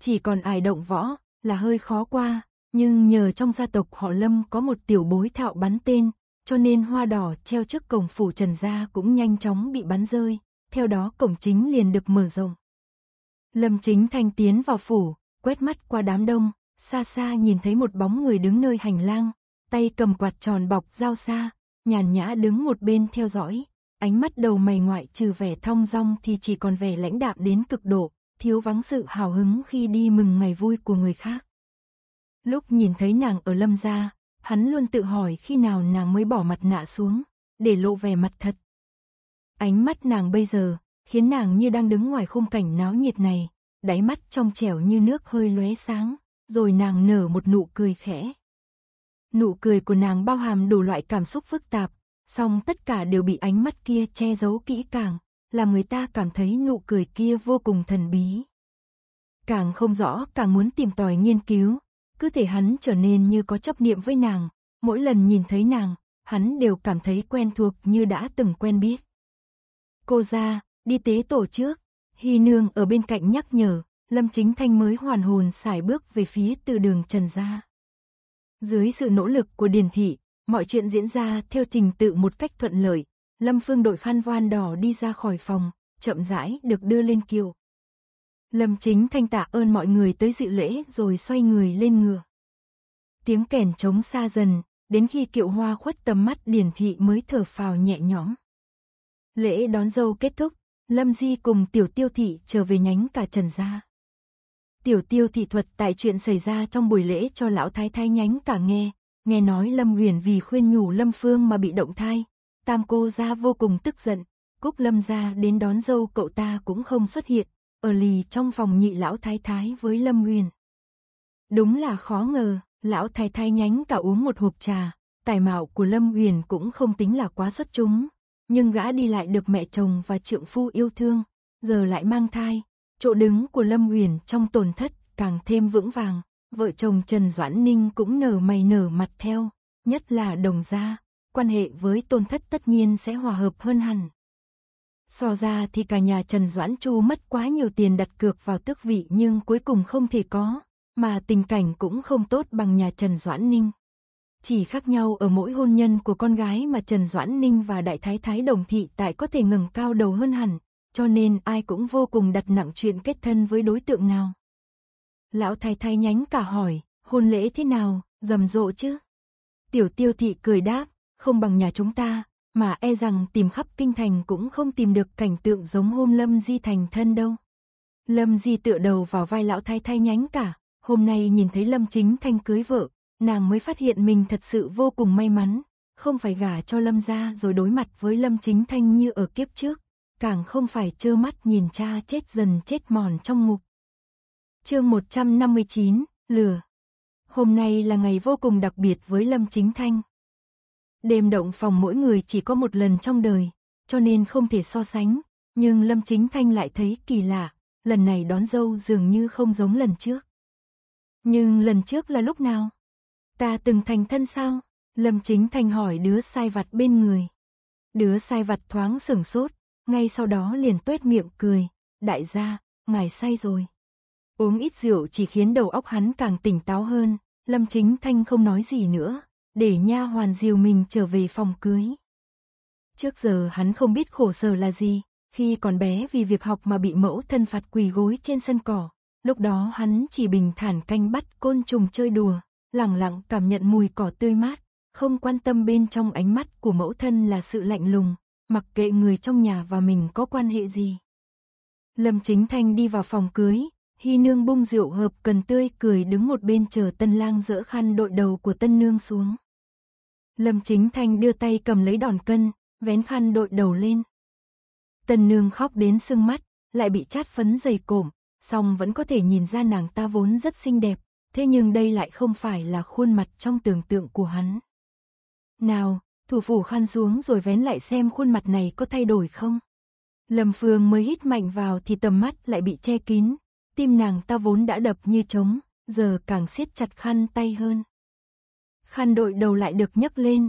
Chỉ còn ai động võ là hơi khó qua, nhưng nhờ trong gia tộc họ Lâm có một tiểu bối thạo bắn tên, cho nên hoa đỏ treo trước cổng phủ Trần Gia cũng nhanh chóng bị bắn rơi, theo đó cổng chính liền được mở rộng. Lâm Chính Thanh tiến vào phủ, quét mắt qua đám đông, xa xa nhìn thấy một bóng người đứng nơi hành lang, tay cầm quạt tròn bọc dao xa, nhàn nhã đứng một bên theo dõi, ánh mắt đầu mày ngoại trừ vẻ thong dong thì chỉ còn vẻ lãnh đạm đến cực độ, thiếu vắng sự hào hứng khi đi mừng ngày vui của người khác. Lúc nhìn thấy nàng ở lâm gia, hắn luôn tự hỏi khi nào nàng mới bỏ mặt nạ xuống, để lộ vẻ mặt thật. Ánh mắt nàng bây giờ, khiến nàng như đang đứng ngoài khung cảnh náo nhiệt này, đáy mắt trong trẻo như nước hơi lóe sáng, rồi nàng nở một nụ cười khẽ. Nụ cười của nàng bao hàm đủ loại cảm xúc phức tạp, song tất cả đều bị ánh mắt kia che giấu kỹ càng, làm người ta cảm thấy nụ cười kia vô cùng thần bí. Càng không rõ, càng muốn tìm tòi nghiên cứu, cứ thể hắn trở nên như có chấp niệm với nàng, mỗi lần nhìn thấy nàng, hắn đều cảm thấy quen thuộc như đã từng quen biết. Cô ra, đi tế tổ trước. Hy Nương ở bên cạnh nhắc nhở, Lâm Chính Thanh mới hoàn hồn xài bước về phía từ đường Trần gia Dưới sự nỗ lực của Điền Thị, mọi chuyện diễn ra theo trình tự một cách thuận lợi. Lâm Phương đội khăn voan đỏ đi ra khỏi phòng, chậm rãi được đưa lên kiệu. Lâm Chính Thanh tạ ơn mọi người tới dự lễ rồi xoay người lên ngựa. Tiếng kèn trống xa dần, đến khi kiệu hoa khuất tầm mắt Điền Thị mới thở phào nhẹ nhõm. Lễ đón dâu kết thúc, Lâm Di cùng Tiểu Tiêu Thị trở về nhánh cả Trần Gia. Tiểu Tiêu Thị thuật tại chuyện xảy ra trong buổi lễ cho Lão Thái Thái nhánh cả nghe, nghe nói Lâm Huyền vì khuyên nhủ Lâm Phương mà bị động thai, tam cô gia vô cùng tức giận, cúc Lâm gia đến đón dâu cậu ta cũng không xuất hiện, ở lì trong phòng nhị Lão Thái Thái với Lâm Huyền. Đúng là khó ngờ, Lão Thái Thái nhánh cả uống một hộp trà, tài mạo của Lâm Huyền cũng không tính là quá xuất chúng nhưng gã đi lại được mẹ chồng và trượng phu yêu thương, giờ lại mang thai, chỗ đứng của Lâm Uyển trong tổn thất càng thêm vững vàng, vợ chồng Trần Doãn Ninh cũng nở mày nở mặt theo, nhất là đồng gia, quan hệ với tôn thất tất nhiên sẽ hòa hợp hơn hẳn. So ra thì cả nhà Trần Doãn Chu mất quá nhiều tiền đặt cược vào tước vị nhưng cuối cùng không thể có, mà tình cảnh cũng không tốt bằng nhà Trần Doãn Ninh. Chỉ khác nhau ở mỗi hôn nhân của con gái mà Trần Doãn Ninh và Đại Thái Thái Đồng Thị tại có thể ngẩng cao đầu hơn hẳn, cho nên ai cũng vô cùng đặt nặng chuyện kết thân với đối tượng nào. Lão Thái Thái nhánh cả hỏi, hôn lễ thế nào, rầm rộ chứ? Tiểu Tiêu Thị cười đáp, không bằng nhà chúng ta, mà e rằng tìm khắp kinh thành cũng không tìm được cảnh tượng giống hôm Lâm Di thành thân đâu. Lâm Di tựa đầu vào vai lão thái thái nhánh cả, hôm nay nhìn thấy Lâm Chính Thanh cưới vợ, nàng mới phát hiện mình thật sự vô cùng may mắn, không phải gả cho Lâm gia rồi đối mặt với Lâm Chính Thanh như ở kiếp trước, càng không phải trơ mắt nhìn cha chết dần chết mòn trong ngục. Chương 159, lửa. Hôm nay là ngày vô cùng đặc biệt với Lâm Chính Thanh. Đêm động phòng mỗi người chỉ có một lần trong đời, cho nên không thể so sánh, nhưng Lâm Chính Thanh lại thấy kỳ lạ, lần này đón dâu dường như không giống lần trước. Nhưng lần trước là lúc nào? Ta từng thành thân sao? Lâm Chính Thành hỏi đứa sai vặt bên người. Đứa sai vặt thoáng sửng sốt, ngay sau đó liền tuét miệng cười. Đại gia, ngài say rồi. Uống ít rượu chỉ khiến đầu óc hắn càng tỉnh táo hơn. Lâm Chính Thanh không nói gì nữa, để nha hoàn diều mình trở về phòng cưới. Trước giờ hắn không biết khổ sở là gì, khi còn bé vì việc học mà bị mẫu thân phạt quỳ gối trên sân cỏ, lúc đó hắn chỉ bình thản canh bắt côn trùng chơi đùa, lặng lặng cảm nhận mùi cỏ tươi mát, không quan tâm bên trong ánh mắt của mẫu thân là sự lạnh lùng, mặc kệ người trong nhà và mình có quan hệ gì. Lâm Chính Thanh đi vào phòng cưới, Hy Nương bung rượu hợp cần tươi cười đứng một bên chờ tân lang dỡ khăn đội đầu của tân nương xuống. Lâm Chính Thanh đưa tay cầm lấy đòn cân, vén khăn đội đầu lên. Tân nương khóc đến sưng mắt, lại bị chát phấn dày cổm, song vẫn có thể nhìn ra nàng ta vốn rất xinh đẹp, thế nhưng đây lại không phải là khuôn mặt trong tưởng tượng của hắn. Nào, thủ phủ khăn xuống rồi vén lại xem khuôn mặt này có thay đổi không. Lâm Phương mới hít mạnh vào thì tầm mắt lại bị che kín, tim nàng ta vốn đã đập như trống, giờ càng siết chặt khăn tay hơn. Khăn đội đầu lại được nhấc lên.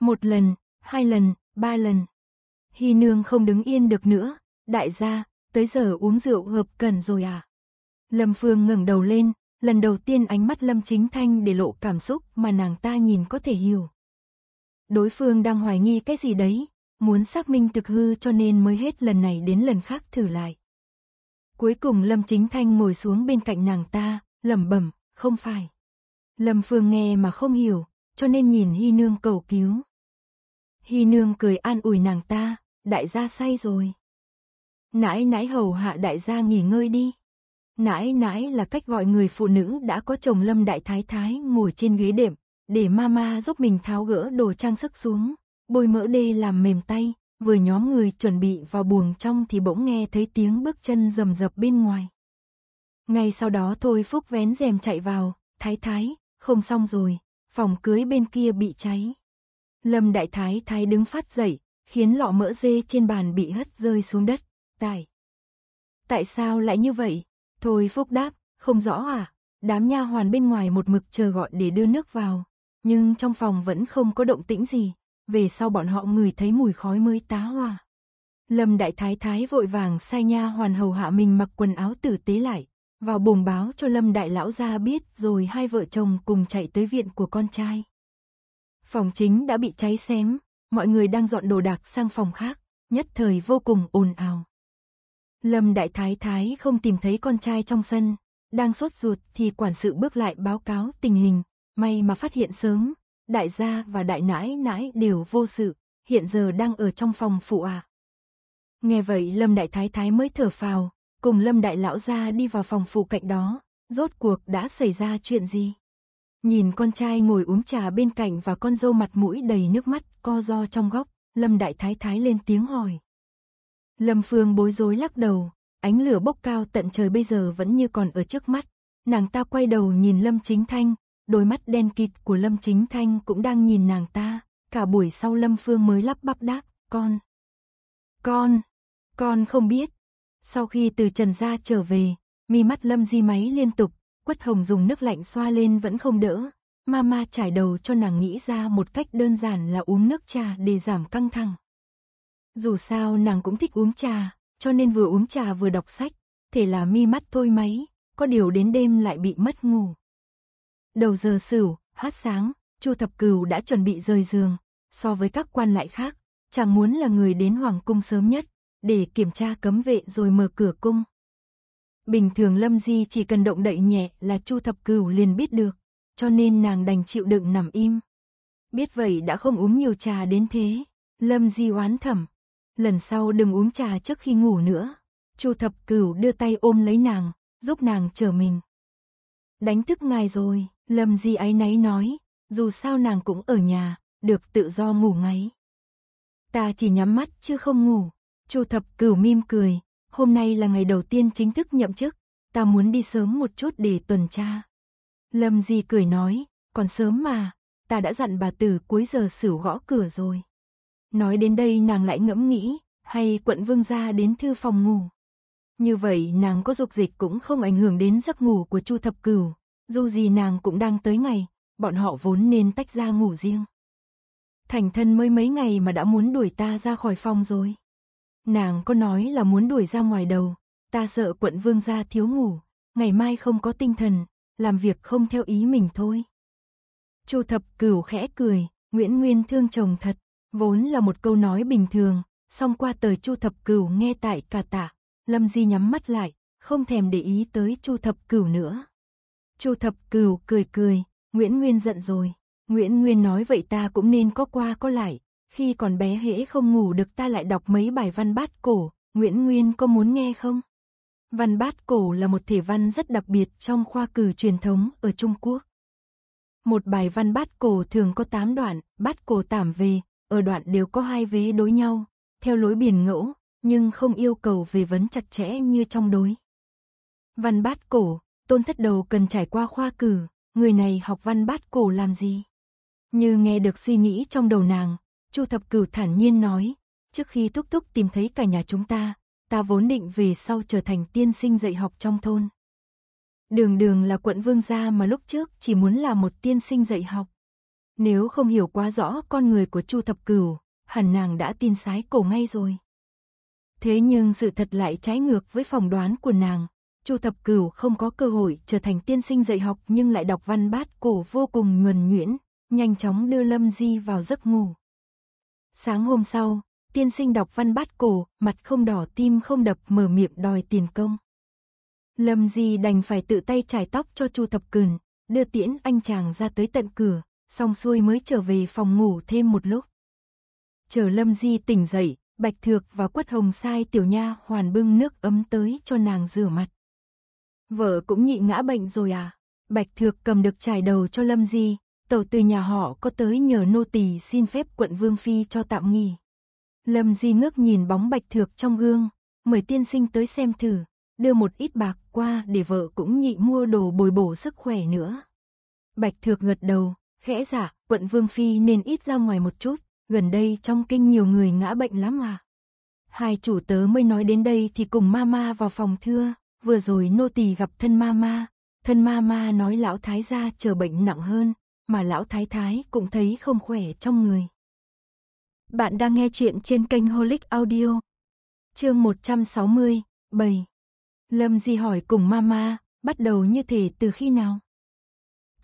Một lần, hai lần, ba lần. Hy nương không đứng yên được nữa, đại gia, tới giờ uống rượu hợp cần rồi à? Lâm Phương ngẩng đầu lên, lần đầu tiên ánh mắt Lâm Chính Thanh để lộ cảm xúc mà nàng ta nhìn có thể hiểu. Đối phương đang hoài nghi cái gì đấy, muốn xác minh thực hư cho nên mới hết lần này đến lần khác thử lại. Cuối cùng Lâm Chính Thanh ngồi xuống bên cạnh nàng ta, lẩm bẩm, không phải. Lâm Phương nghe mà không hiểu, cho nên nhìn Hy Nương cầu cứu. Hy Nương cười an ủi nàng ta, đại gia say rồi. nãy nãy hầu hạ đại gia nghỉ ngơi đi. Nãi nãi là cách gọi người phụ nữ đã có chồng Lâm Đại Thái Thái ngồi trên ghế đệm, để mama giúp mình tháo gỡ đồ trang sức xuống, bôi mỡ đê làm mềm tay, vừa nhóm người chuẩn bị vào buồng trong thì bỗng nghe thấy tiếng bước chân rầm rập bên ngoài. Ngay sau đó Thôi Phúc vén rèm chạy vào, Thái Thái, không xong rồi, phòng cưới bên kia bị cháy. Lâm Đại Thái Thái đứng phát dậy, khiến lọ mỡ dê trên bàn bị hất rơi xuống đất, tại. Tại sao lại như vậy? Thôi Phúc đáp, không rõ à, đám nha hoàn bên ngoài một mực chờ gọi để đưa nước vào, nhưng trong phòng vẫn không có động tĩnh gì, về sau bọn họ ngửi thấy mùi khói mới tá hòa. Lâm Đại Thái Thái vội vàng sai nha hoàn hầu hạ mình mặc quần áo tử tế lại, vào bồng báo cho Lâm Đại Lão ra biết rồi hai vợ chồng cùng chạy tới viện của con trai. Phòng chính đã bị cháy xém, mọi người đang dọn đồ đạc sang phòng khác, nhất thời vô cùng ồn ào. Lâm Đại Thái Thái không tìm thấy con trai trong sân, đang sốt ruột thì quản sự bước lại báo cáo tình hình, may mà phát hiện sớm, đại gia và đại nãi nãi đều vô sự, hiện giờ đang ở trong phòng phụ à. Nghe vậy Lâm Đại Thái Thái mới thở phào, cùng Lâm Đại Lão gia đi vào phòng phụ cạnh đó, rốt cuộc đã xảy ra chuyện gì? Nhìn con trai ngồi uống trà bên cạnh và con dâu mặt mũi đầy nước mắt co do trong góc, Lâm Đại Thái Thái lên tiếng hỏi. Lâm Phương bối rối lắc đầu, ánh lửa bốc cao tận trời bây giờ vẫn như còn ở trước mắt. Nàng ta quay đầu nhìn Lâm Chính Thanh, đôi mắt đen kịt của Lâm Chính Thanh cũng đang nhìn nàng ta. Cả buổi sau Lâm Phương mới lắp bắp đáp, con. Con, con không biết. Sau khi từ Trần gia trở về, mi mắt Lâm di máy liên tục, quất hồng dùng nước lạnh xoa lên vẫn không đỡ. Mama trải đầu cho nàng nghĩ ra một cách đơn giản là uống nước trà để giảm căng thẳng. Dù sao nàng cũng thích uống trà, cho nên vừa uống trà vừa đọc sách, thể là mi mắt thôi máy, có điều đến đêm lại bị mất ngủ. Đầu giờ sửu, hát sáng, Chu Thập Cửu đã chuẩn bị rời giường, so với các quan lại khác, chàng muốn là người đến hoàng cung sớm nhất, để kiểm tra cấm vệ rồi mở cửa cung. Bình thường Lâm Di chỉ cần động đậy nhẹ là Chu Thập Cửu liền biết được, cho nên nàng đành chịu đựng nằm im. Biết vậy đã không uống nhiều trà đến thế, Lâm Di oán thầm, lần sau đừng uống trà trước khi ngủ nữa. Chu Thập Cửu đưa tay ôm lấy nàng, giúp nàng chờ mình. Đánh thức ngài rồi, Lâm Di ấy nấy nói, dù sao nàng cũng ở nhà, được tự do ngủ ngáy. Ta chỉ nhắm mắt chứ không ngủ. Chu Thập Cửu mỉm cười, hôm nay là ngày đầu tiên chính thức nhậm chức, ta muốn đi sớm một chút để tuần tra. Lâm Di cười nói, còn sớm mà, ta đã dặn bà tử cuối giờ xử gõ cửa rồi. Nói đến đây nàng lại ngẫm nghĩ, hay quận vương gia đến thư phòng ngủ. Như vậy nàng có dục dịch cũng không ảnh hưởng đến giấc ngủ của Chu Thập Cửu, dù gì nàng cũng đang tới ngày, bọn họ vốn nên tách ra ngủ riêng. Thành thân mới mấy ngày mà đã muốn đuổi ta ra khỏi phòng rồi. Nàng có nói là muốn đuổi ra ngoài đầu, ta sợ quận vương gia thiếu ngủ, ngày mai không có tinh thần, làm việc không theo ý mình thôi. Chu Thập Cửu khẽ cười, Nguyễn Nguyên thương chồng thật. Vốn là một câu nói bình thường, song qua tờ Chu Thập Cửu nghe tại cả tạ, Lâm Di nhắm mắt lại, không thèm để ý tới Chu Thập Cửu nữa. Chu Thập Cửu cười cười, Nguyễn Nguyên giận rồi. Nguyễn Nguyên nói vậy ta cũng nên có qua có lại, khi còn bé hễ không ngủ được ta lại đọc mấy bài văn bát cổ, Nguyễn Nguyên có muốn nghe không? Văn bát cổ là một thể văn rất đặc biệt trong khoa cử truyền thống ở Trung Quốc. Một bài văn bát cổ thường có 8 đoạn, bát cổ tảm về, ở đoạn đều có hai vế đối nhau, theo lối biển ngẫu, nhưng không yêu cầu về vấn chặt chẽ như trong đối. Văn bát cổ, tôn thất đầu cần trải qua khoa cử, người này học văn bát cổ làm gì? Như nghe được suy nghĩ trong đầu nàng, Chu Thập Cửu thản nhiên nói, trước khi thúc thúc tìm thấy cả nhà chúng ta, ta vốn định về sau trở thành tiên sinh dạy học trong thôn. Đường đường là quận vương gia mà lúc trước chỉ muốn là một tiên sinh dạy học. Nếu không hiểu quá rõ con người của Chu Thập Cửu, hẳn nàng đã tin sái cổ ngay rồi. Thế nhưng sự thật lại trái ngược với phỏng đoán của nàng. Chu Thập Cửu không có cơ hội trở thành tiên sinh dạy học nhưng lại đọc văn bát cổ vô cùng nhuần nhuyễn, nhanh chóng đưa Lâm Di vào giấc ngủ. Sáng hôm sau, tiên sinh đọc văn bát cổ, mặt không đỏ tim không đập mở miệng đòi tiền công. Lâm Di đành phải tự tay chải tóc cho Chu Thập Cửu, đưa tiễn anh chàng ra tới tận cửa, xong xuôi mới trở về phòng ngủ thêm một lúc. Chờ Lâm Di tỉnh dậy, Bạch Thược và Quất Hồng sai tiểu nha hoàn bưng nước ấm tới cho nàng rửa mặt. Vợ cũng nhị ngã bệnh rồi à? Bạch Thược cầm được trải đầu cho Lâm Di, tàu từ nhà họ có tới nhờ nô tỳ xin phép quận Vương Phi cho tạm nghỉ. Lâm Di ngước nhìn bóng Bạch Thược trong gương, mời tiên sinh tới xem thử, đưa một ít bạc qua để vợ cũng nhị mua đồ bồi bổ sức khỏe nữa. Bạch Thược gật đầu, Khẽ giả, quận Vương Phi nên ít ra ngoài một chút, gần đây trong kinh nhiều người ngã bệnh lắm à. Hai chủ tớ mới nói đến đây thì cùng mama vào phòng thưa, vừa rồi nô tỳ gặp thân mama, thân mama nói lão thái gia chờ bệnh nặng hơn, mà lão thái thái cũng thấy không khỏe trong người. Bạn đang nghe chuyện trên kênh Holic Audio. Chương 160, 7. Lâm Di hỏi cùng mama, bắt đầu như thể từ khi nào?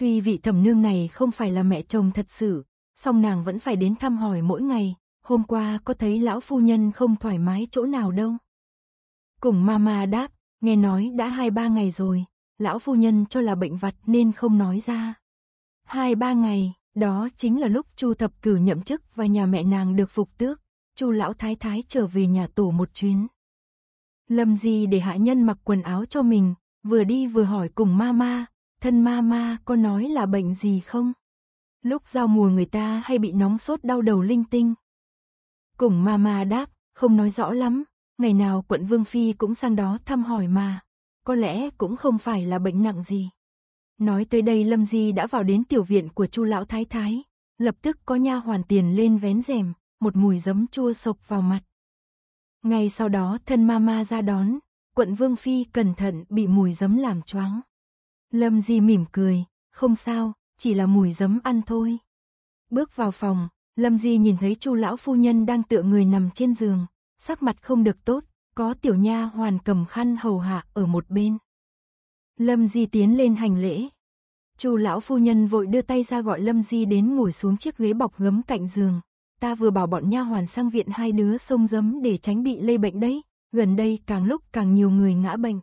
Tuy vị thẩm nương này không phải là mẹ chồng thật sự, song nàng vẫn phải đến thăm hỏi mỗi ngày, hôm qua có thấy lão phu nhân không thoải mái chỗ nào đâu. Cùng mama đáp, nghe nói đã hai ba ngày rồi, lão phu nhân cho là bệnh vặt nên không nói ra. Hai ba ngày, đó chính là lúc Chu thập cử nhậm chức và nhà mẹ nàng được phục tước, Chu lão thái thái trở về nhà tổ một chuyến. Lâm Di để hạ nhân mặc quần áo cho mình, vừa đi vừa hỏi cùng mama, thân mama có nói là bệnh gì không? Lúc giao mùa người ta hay bị nóng sốt đau đầu linh tinh. Cùng mama đáp, không nói rõ lắm, ngày nào quận Vương Phi cũng sang đó thăm hỏi mà, có lẽ cũng không phải là bệnh nặng gì. Nói tới đây Lâm Di đã vào đến tiểu viện của Chu lão thái thái, lập tức có nha hoàn tiền lên vén rèm, một mùi giấm chua sộc vào mặt. Ngay sau đó thân mama ra đón, quận Vương Phi cẩn thận bị mùi giấm làm choáng. Lâm Di mỉm cười, không sao, chỉ là mùi giấm ăn thôi. Bước vào phòng, Lâm Di nhìn thấy Chu lão phu nhân đang tựa người nằm trên giường, sắc mặt không được tốt, có tiểu nha hoàn cầm khăn hầu hạ ở một bên. Lâm Di tiến lên hành lễ. Chu lão phu nhân vội đưa tay ra gọi Lâm Di đến ngồi xuống chiếc ghế bọc gấm cạnh giường. Ta vừa bảo bọn nha hoàn sang viện hai đứa sông giấm để tránh bị lây bệnh đấy, gần đây càng lúc càng nhiều người ngã bệnh.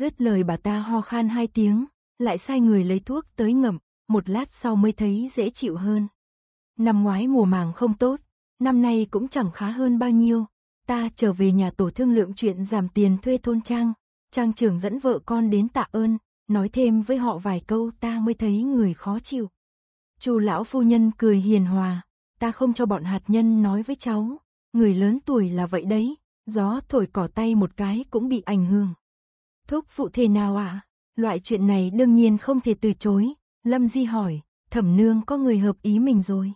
Dứt lời bà ta ho khan hai tiếng, lại sai người lấy thuốc tới ngậm, một lát sau mới thấy dễ chịu hơn. Năm ngoái mùa màng không tốt, năm nay cũng chẳng khá hơn bao nhiêu. Ta trở về nhà tổ thương lượng chuyện giảm tiền thuê thôn trang. Trang trưởng dẫn vợ con đến tạ ơn, nói thêm với họ vài câu ta mới thấy người khó chịu. Chu lão phu nhân cười hiền hòa, ta không cho bọn hạt nhân nói với cháu, người lớn tuổi là vậy đấy, gió thổi cỏ tay một cái cũng bị ảnh hưởng. Thúc phụ thế nào ạ? Loại chuyện này đương nhiên không thể từ chối. Lâm Di hỏi, thẩm nương có người hợp ý mình rồi.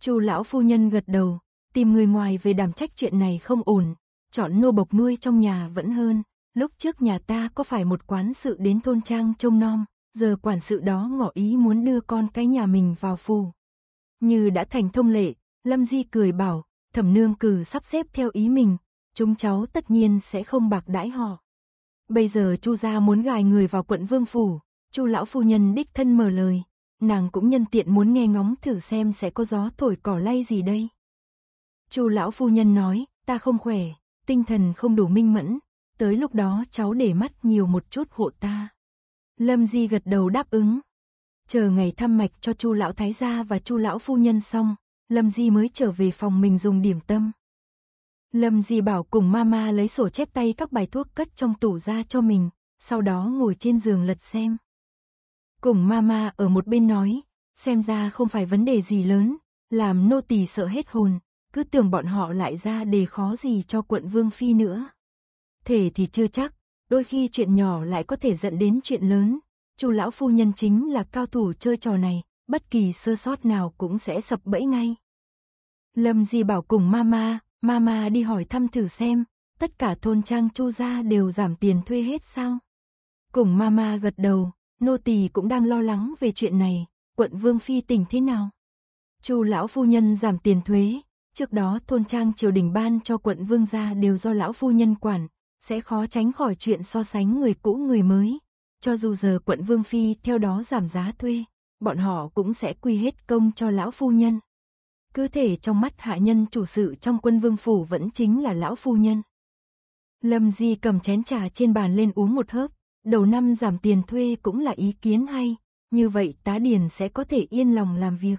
Chu lão phu nhân gật đầu, tìm người ngoài về đảm trách chuyện này không ổn, chọn nô bộc nuôi trong nhà vẫn hơn. Lúc trước nhà ta có phải một quán sự đến thôn trang trông nom, giờ quản sự đó ngỏ ý muốn đưa con cái nhà mình vào phù. Như đã thành thông lệ, Lâm Di cười bảo, thẩm nương cử sắp xếp theo ý mình, chúng cháu tất nhiên sẽ không bạc đãi họ. Bây giờ Chu gia muốn gài người vào quận Vương phủ, Chu lão phu nhân đích thân mở lời, nàng cũng nhân tiện muốn nghe ngóng thử xem sẽ có gió thổi cỏ lay gì đây. Chu lão phu nhân nói, ta không khỏe, tinh thần không đủ minh mẫn, tới lúc đó cháu để mắt nhiều một chút hộ ta. Lâm Di gật đầu đáp ứng. Chờ ngày thăm mạch cho Chu lão thái gia và Chu lão phu nhân xong, Lâm Di mới trở về phòng mình dùng điểm tâm. Lâm Di Bảo cùng mama lấy sổ chép tay các bài thuốc cất trong tủ ra cho mình, sau đó ngồi trên giường lật xem. Cùng mama ở một bên nói, xem ra không phải vấn đề gì lớn, làm nô tỳ sợ hết hồn, cứ tưởng bọn họ lại ra đề khó gì cho quận Vương Phi nữa. Thể thì chưa chắc, đôi khi chuyện nhỏ lại có thể dẫn đến chuyện lớn, Chú lão phu nhân chính là cao thủ chơi trò này, bất kỳ sơ sót nào cũng sẽ sập bẫy ngay. Lâm Di Bảo cùng mama Mama đi hỏi thăm thử xem, tất cả thôn trang chu gia đều giảm tiền thuê hết sao? Cùng mama gật đầu, nô tỳ cũng đang lo lắng về chuyện này, quận Vương Phi tỉnh thế nào? Chu lão phu nhân giảm tiền thuế, trước đó thôn trang triều đình ban cho quận Vương gia đều do lão phu nhân quản, sẽ khó tránh khỏi chuyện so sánh người cũ người mới. Cho dù giờ quận Vương Phi theo đó giảm giá thuê, bọn họ cũng sẽ quy hết công cho lão phu nhân cơ thể trong mắt hạ nhân chủ sự trong quân vương phủ vẫn chính là lão phu nhân. Lâm Di cầm chén trà trên bàn lên uống một hớp, đầu năm giảm tiền thuê cũng là ý kiến hay, như vậy tá điền sẽ có thể yên lòng làm việc.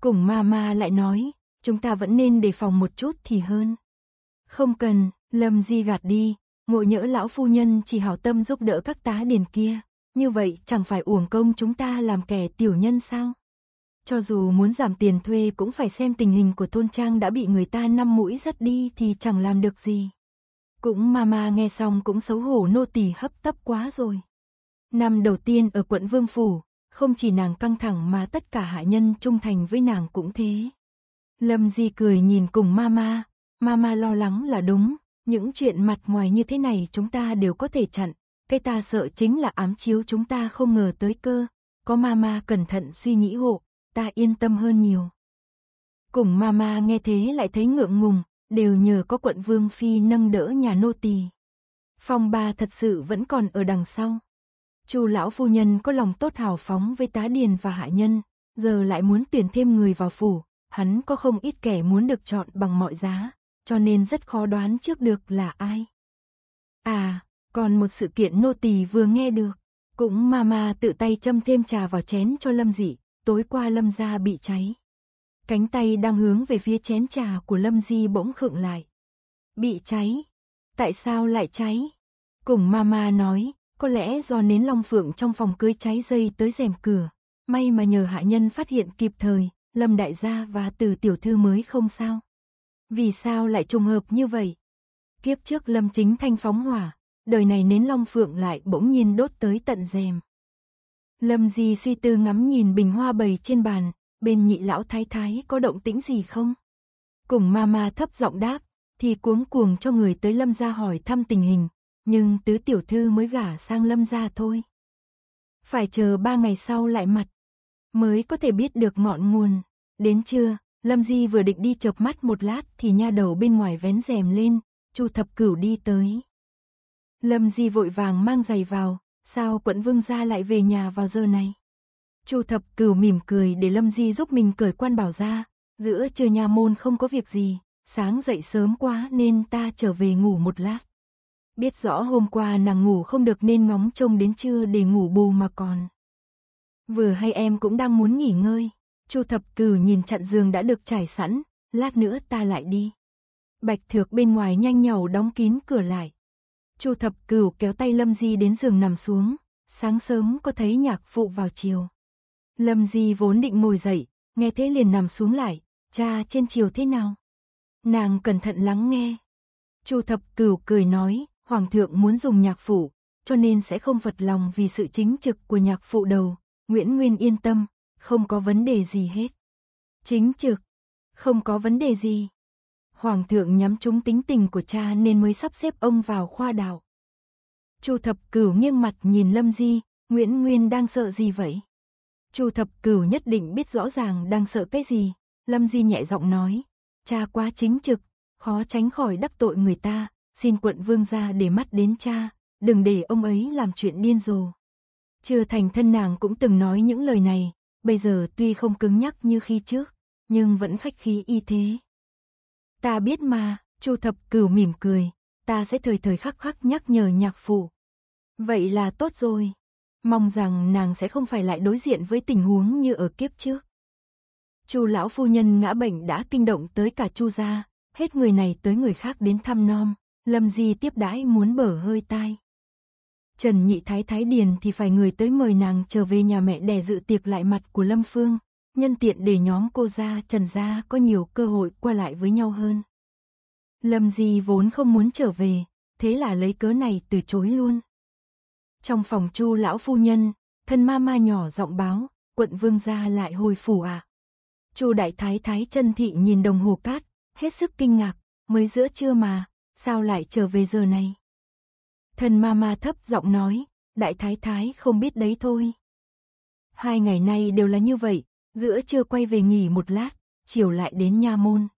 Cùng ma ma lại nói, chúng ta vẫn nên đề phòng một chút thì hơn. Không cần, Lâm Di gạt đi, ngộ nhỡ lão phu nhân chỉ hảo tâm giúp đỡ các tá điền kia, như vậy chẳng phải uổng công chúng ta làm kẻ tiểu nhân sao? Cho dù muốn giảm tiền thuê cũng phải xem tình hình của thôn trang đã bị người ta năm mũi dắt đi thì chẳng làm được gì. Cũng mama nghe xong cũng xấu hổ nô tỳ hấp tấp quá rồi. Năm đầu tiên ở quận Vương Phủ, không chỉ nàng căng thẳng mà tất cả hạ nhân trung thành với nàng cũng thế. Lâm Di cười nhìn cùng mama, mama lo lắng là đúng, những chuyện mặt ngoài như thế này chúng ta đều có thể chặn, cái ta sợ chính là ám chiếu chúng ta không ngờ tới cơ, có mama cẩn thận suy nghĩ hộ, ta yên tâm hơn nhiều. Cùng mama nghe thế lại thấy ngượng ngùng, đều nhờ có quận Vương Phi nâng đỡ nhà nô tỳ. Phong ba thật sự vẫn còn ở đằng sau. Chu lão phu nhân có lòng tốt hào phóng với tá điền và hạ nhân, giờ lại muốn tuyển thêm người vào phủ, hắn có không ít kẻ muốn được chọn bằng mọi giá, cho nên rất khó đoán trước được là ai. À, còn một sự kiện nô tỳ vừa nghe được, cũng mama tự tay châm thêm trà vào chén cho Lâm Dị, tối qua Lâm gia bị cháy. Cánh tay đang hướng về phía chén trà của Lâm Di bỗng khựng lại. Bị cháy? Tại sao lại cháy? Cùng mama nói, có lẽ do nến long phượng trong phòng cưới cháy dây tới rèm cửa. May mà nhờ hạ nhân phát hiện kịp thời, Lâm đại gia và từ tiểu thư mới không sao. Vì sao lại trùng hợp như vậy? Kiếp trước Lâm chính thanh phóng hỏa, đời này nến long phượng lại bỗng nhiên đốt tới tận rèm. Lâm Di suy tư ngắm nhìn bình hoa bầy trên bàn, bên nhị lão thái thái có động tĩnh gì không? Cùng mama thấp giọng đáp, thì cuống cuồng cho người tới Lâm gia hỏi thăm tình hình, nhưng tứ tiểu thư mới gả sang Lâm gia thôi. Phải chờ ba ngày sau lại mặt, mới có thể biết được ngọn nguồn. Đến trưa, Lâm Di vừa định đi chợp mắt một lát thì nha đầu bên ngoài vén rèm lên, Chu Thập Cửu đi tới. Lâm Di vội vàng mang giày vào, Sao quận vương gia lại về nhà vào giờ này? Chu thập cửu mỉm cười để Lâm Di giúp mình cởi quan bảo ra. Giữa trưa nhà môn không có việc gì, sáng dậy sớm quá nên ta trở về ngủ một lát. Biết rõ hôm qua nàng ngủ không được nên ngóng trông đến trưa để ngủ bù mà còn. Vừa hay em cũng đang muốn nghỉ ngơi. Chu thập cửu nhìn chặn giường đã được trải sẵn, lát nữa ta lại đi. Bạch thược bên ngoài nhanh nhảu đóng kín cửa lại, Chu Thập Cửu kéo tay Lâm Di đến giường nằm xuống, sáng sớm có thấy nhạc phụ vào chiều. Lâm Di vốn định ngồi dậy, nghe thế liền nằm xuống lại, cha trên chiều thế nào? Nàng cẩn thận lắng nghe. Chu Thập Cửu cười nói, Hoàng thượng muốn dùng nhạc phụ, cho nên sẽ không vật lòng vì sự chính trực của nhạc phụ đầu. Nguyễn Nguyên yên tâm, không có vấn đề gì hết. Chính trực, không có vấn đề gì. Hoàng thượng nhắm trúng tính tình của cha nên mới sắp xếp ông vào khoa đào. Chu thập cửu nghiêng mặt nhìn Lâm Di, Nguyễn Nguyên đang sợ gì vậy? Chu thập cửu nhất định biết rõ ràng đang sợ cái gì. Lâm Di nhẹ giọng nói, cha quá chính trực, khó tránh khỏi đắc tội người ta, xin quận vương ra để mắt đến cha, đừng để ông ấy làm chuyện điên rồ. Chưa thành thân nàng cũng từng nói những lời này, bây giờ tuy không cứng nhắc như khi trước, nhưng vẫn khách khí y thế. Ta biết mà, Chu Thập Cửu mỉm cười, ta sẽ thời thời khắc khắc nhắc nhở nhạc phụ. Vậy là tốt rồi. Mong rằng nàng sẽ không phải lại đối diện với tình huống như ở kiếp trước. Chu lão phu nhân ngã bệnh đã kinh động tới cả Chu gia, hết người này tới người khác đến thăm nom, Lâm Di tiếp đãi muốn bở hơi tai. Trần Nhị Thái Thái Điền thì phải người tới mời nàng trở về nhà mẹ đẻ dự tiệc lại mặt của Lâm Phương, nhân tiện để nhóm cô gia Trần gia có nhiều cơ hội qua lại với nhau hơn. Lâm Di vốn không muốn trở về, thế là lấy cớ này từ chối luôn. Trong phòng Chu lão phu nhân, thân ma ma nhỏ giọng báo, quận vương gia lại hồi phủ à. Chu đại thái thái chân thị nhìn đồng hồ cát, hết sức kinh ngạc, mới giữa trưa mà, sao lại trở về giờ này? Thân ma ma thấp giọng nói, đại thái thái không biết đấy thôi. Hai ngày nay đều là như vậy, Giữa chưa quay về nghỉ một lát, chiều lại đến nha môn.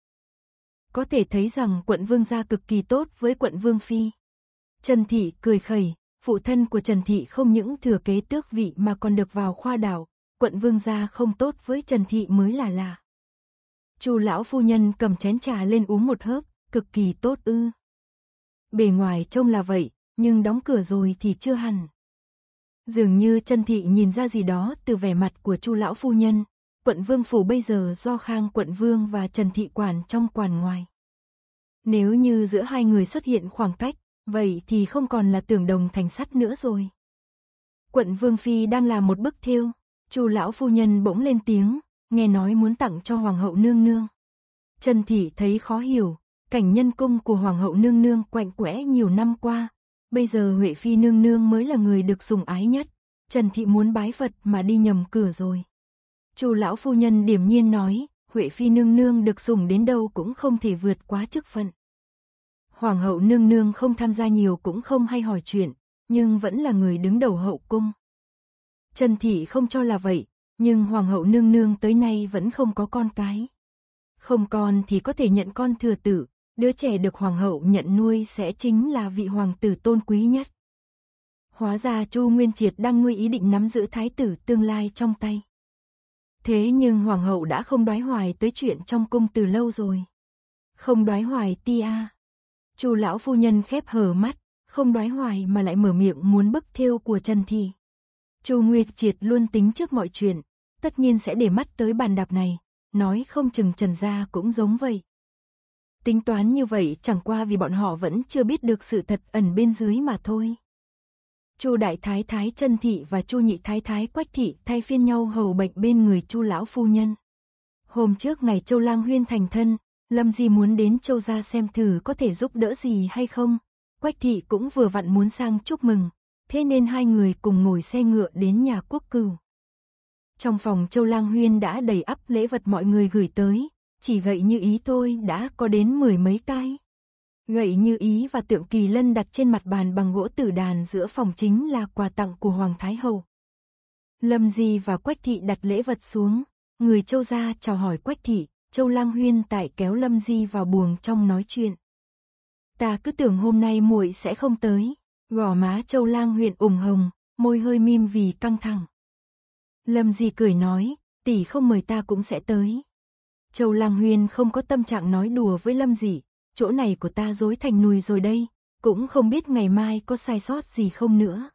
Có thể thấy rằng quận vương gia cực kỳ tốt với quận vương phi. Trần Thị cười khẩy, phụ thân của Trần Thị không những thừa kế tước vị mà còn được vào khoa đảo, quận vương gia không tốt với Trần Thị mới là lạ. Chu lão phu nhân cầm chén trà lên uống một hớp, cực kỳ tốt ư. Bề ngoài trông là vậy, nhưng đóng cửa rồi thì chưa hẳn. Dường như Trần Thị nhìn ra gì đó từ vẻ mặt của Chu lão phu nhân, quận vương phủ bây giờ do Khang quận vương và Trần Thị Quản trong quản ngoài. Nếu như giữa hai người xuất hiện khoảng cách, vậy thì không còn là tưởng đồng thành sắt nữa rồi. Quận Vương Phi đang làm một bức thiêu, chu lão phu nhân bỗng lên tiếng, nghe nói muốn tặng cho Hoàng hậu nương nương. Trần Thị thấy khó hiểu, cảnh nhân cung của Hoàng hậu nương nương quạnh quẽ nhiều năm qua, bây giờ Huệ Phi nương nương mới là người được sủng ái nhất. Trần Thị muốn bái Phật mà đi nhầm cửa rồi. Chu lão phu nhân điểm nhiên nói, Huệ Phi nương nương được sủng đến đâu cũng không thể vượt quá chức phận. Hoàng hậu nương nương không tham gia nhiều cũng không hay hỏi chuyện, nhưng vẫn là người đứng đầu hậu cung. Trần Thị không cho là vậy, nhưng Hoàng hậu nương nương tới nay vẫn không có con cái. Không con thì có thể nhận con thừa tử, đứa trẻ được Hoàng hậu nhận nuôi sẽ chính là vị hoàng tử tôn quý nhất. Hóa ra Chu Nguyên Triệt đang nuôi ý định nắm giữ thái tử tương lai trong tay. Thế nhưng hoàng hậu đã không đoái hoài tới chuyện trong cung từ lâu rồi. Không đoái hoài tia. Chu lão phu nhân khép hờ mắt, không đoái hoài mà lại mở miệng muốn bức thiêu của Trần Thị. Chu Nguyệt Triệt luôn tính trước mọi chuyện, tất nhiên sẽ để mắt tới bàn đạp này, nói không chừng Trần gia cũng giống vậy. Tính toán như vậy chẳng qua vì bọn họ vẫn chưa biết được sự thật ẩn bên dưới mà thôi. Chu đại thái thái chân thị và Chu nhị thái thái quách thị thay phiên nhau hầu bệnh bên người Chu lão phu nhân. Hôm trước ngày Châu Lang Huyên thành thân, Lâm Di muốn đến Châu gia xem thử có thể giúp đỡ gì hay không. Quách thị cũng vừa vặn muốn sang chúc mừng, thế nên hai người cùng ngồi xe ngựa đến nhà quốc cửu. Trong phòng Châu Lang Huyên đã đầy ắp lễ vật mọi người gửi tới, chỉ gậy như ý tôi đã có đến mười mấy cái. Gậy như ý và tượng kỳ lân đặt trên mặt bàn bằng gỗ tử đàn giữa phòng chính là quà tặng của Hoàng Thái Hậu. Lâm Di và Quách Thị đặt lễ vật xuống, người châu gia chào hỏi Quách Thị, châu lang huyên tại kéo Lâm Di vào buồng trong nói chuyện. Ta cứ tưởng hôm nay muội sẽ không tới, gò má châu lang huyên ủng hồng, môi hơi mim vì căng thẳng. Lâm Di cười nói, tỷ không mời ta cũng sẽ tới. Châu Lang Huyên không có tâm trạng nói đùa với Lâm di chỗ này của ta dối thành nùi rồi đây, cũng không biết ngày mai có sai sót gì không nữa.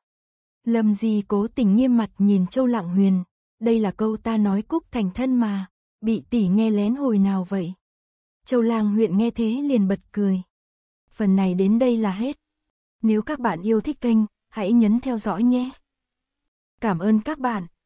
Lâm Di cố tình nghiêm mặt nhìn Châu Lạng Huyền, đây là câu ta nói Cúc thành thân mà, bị tỷ nghe lén hồi nào vậy? Châu Lang huyền nghe thế liền bật cười. Phần này đến đây là hết. Nếu các bạn yêu thích kênh, hãy nhấn theo dõi nhé. Cảm ơn các bạn.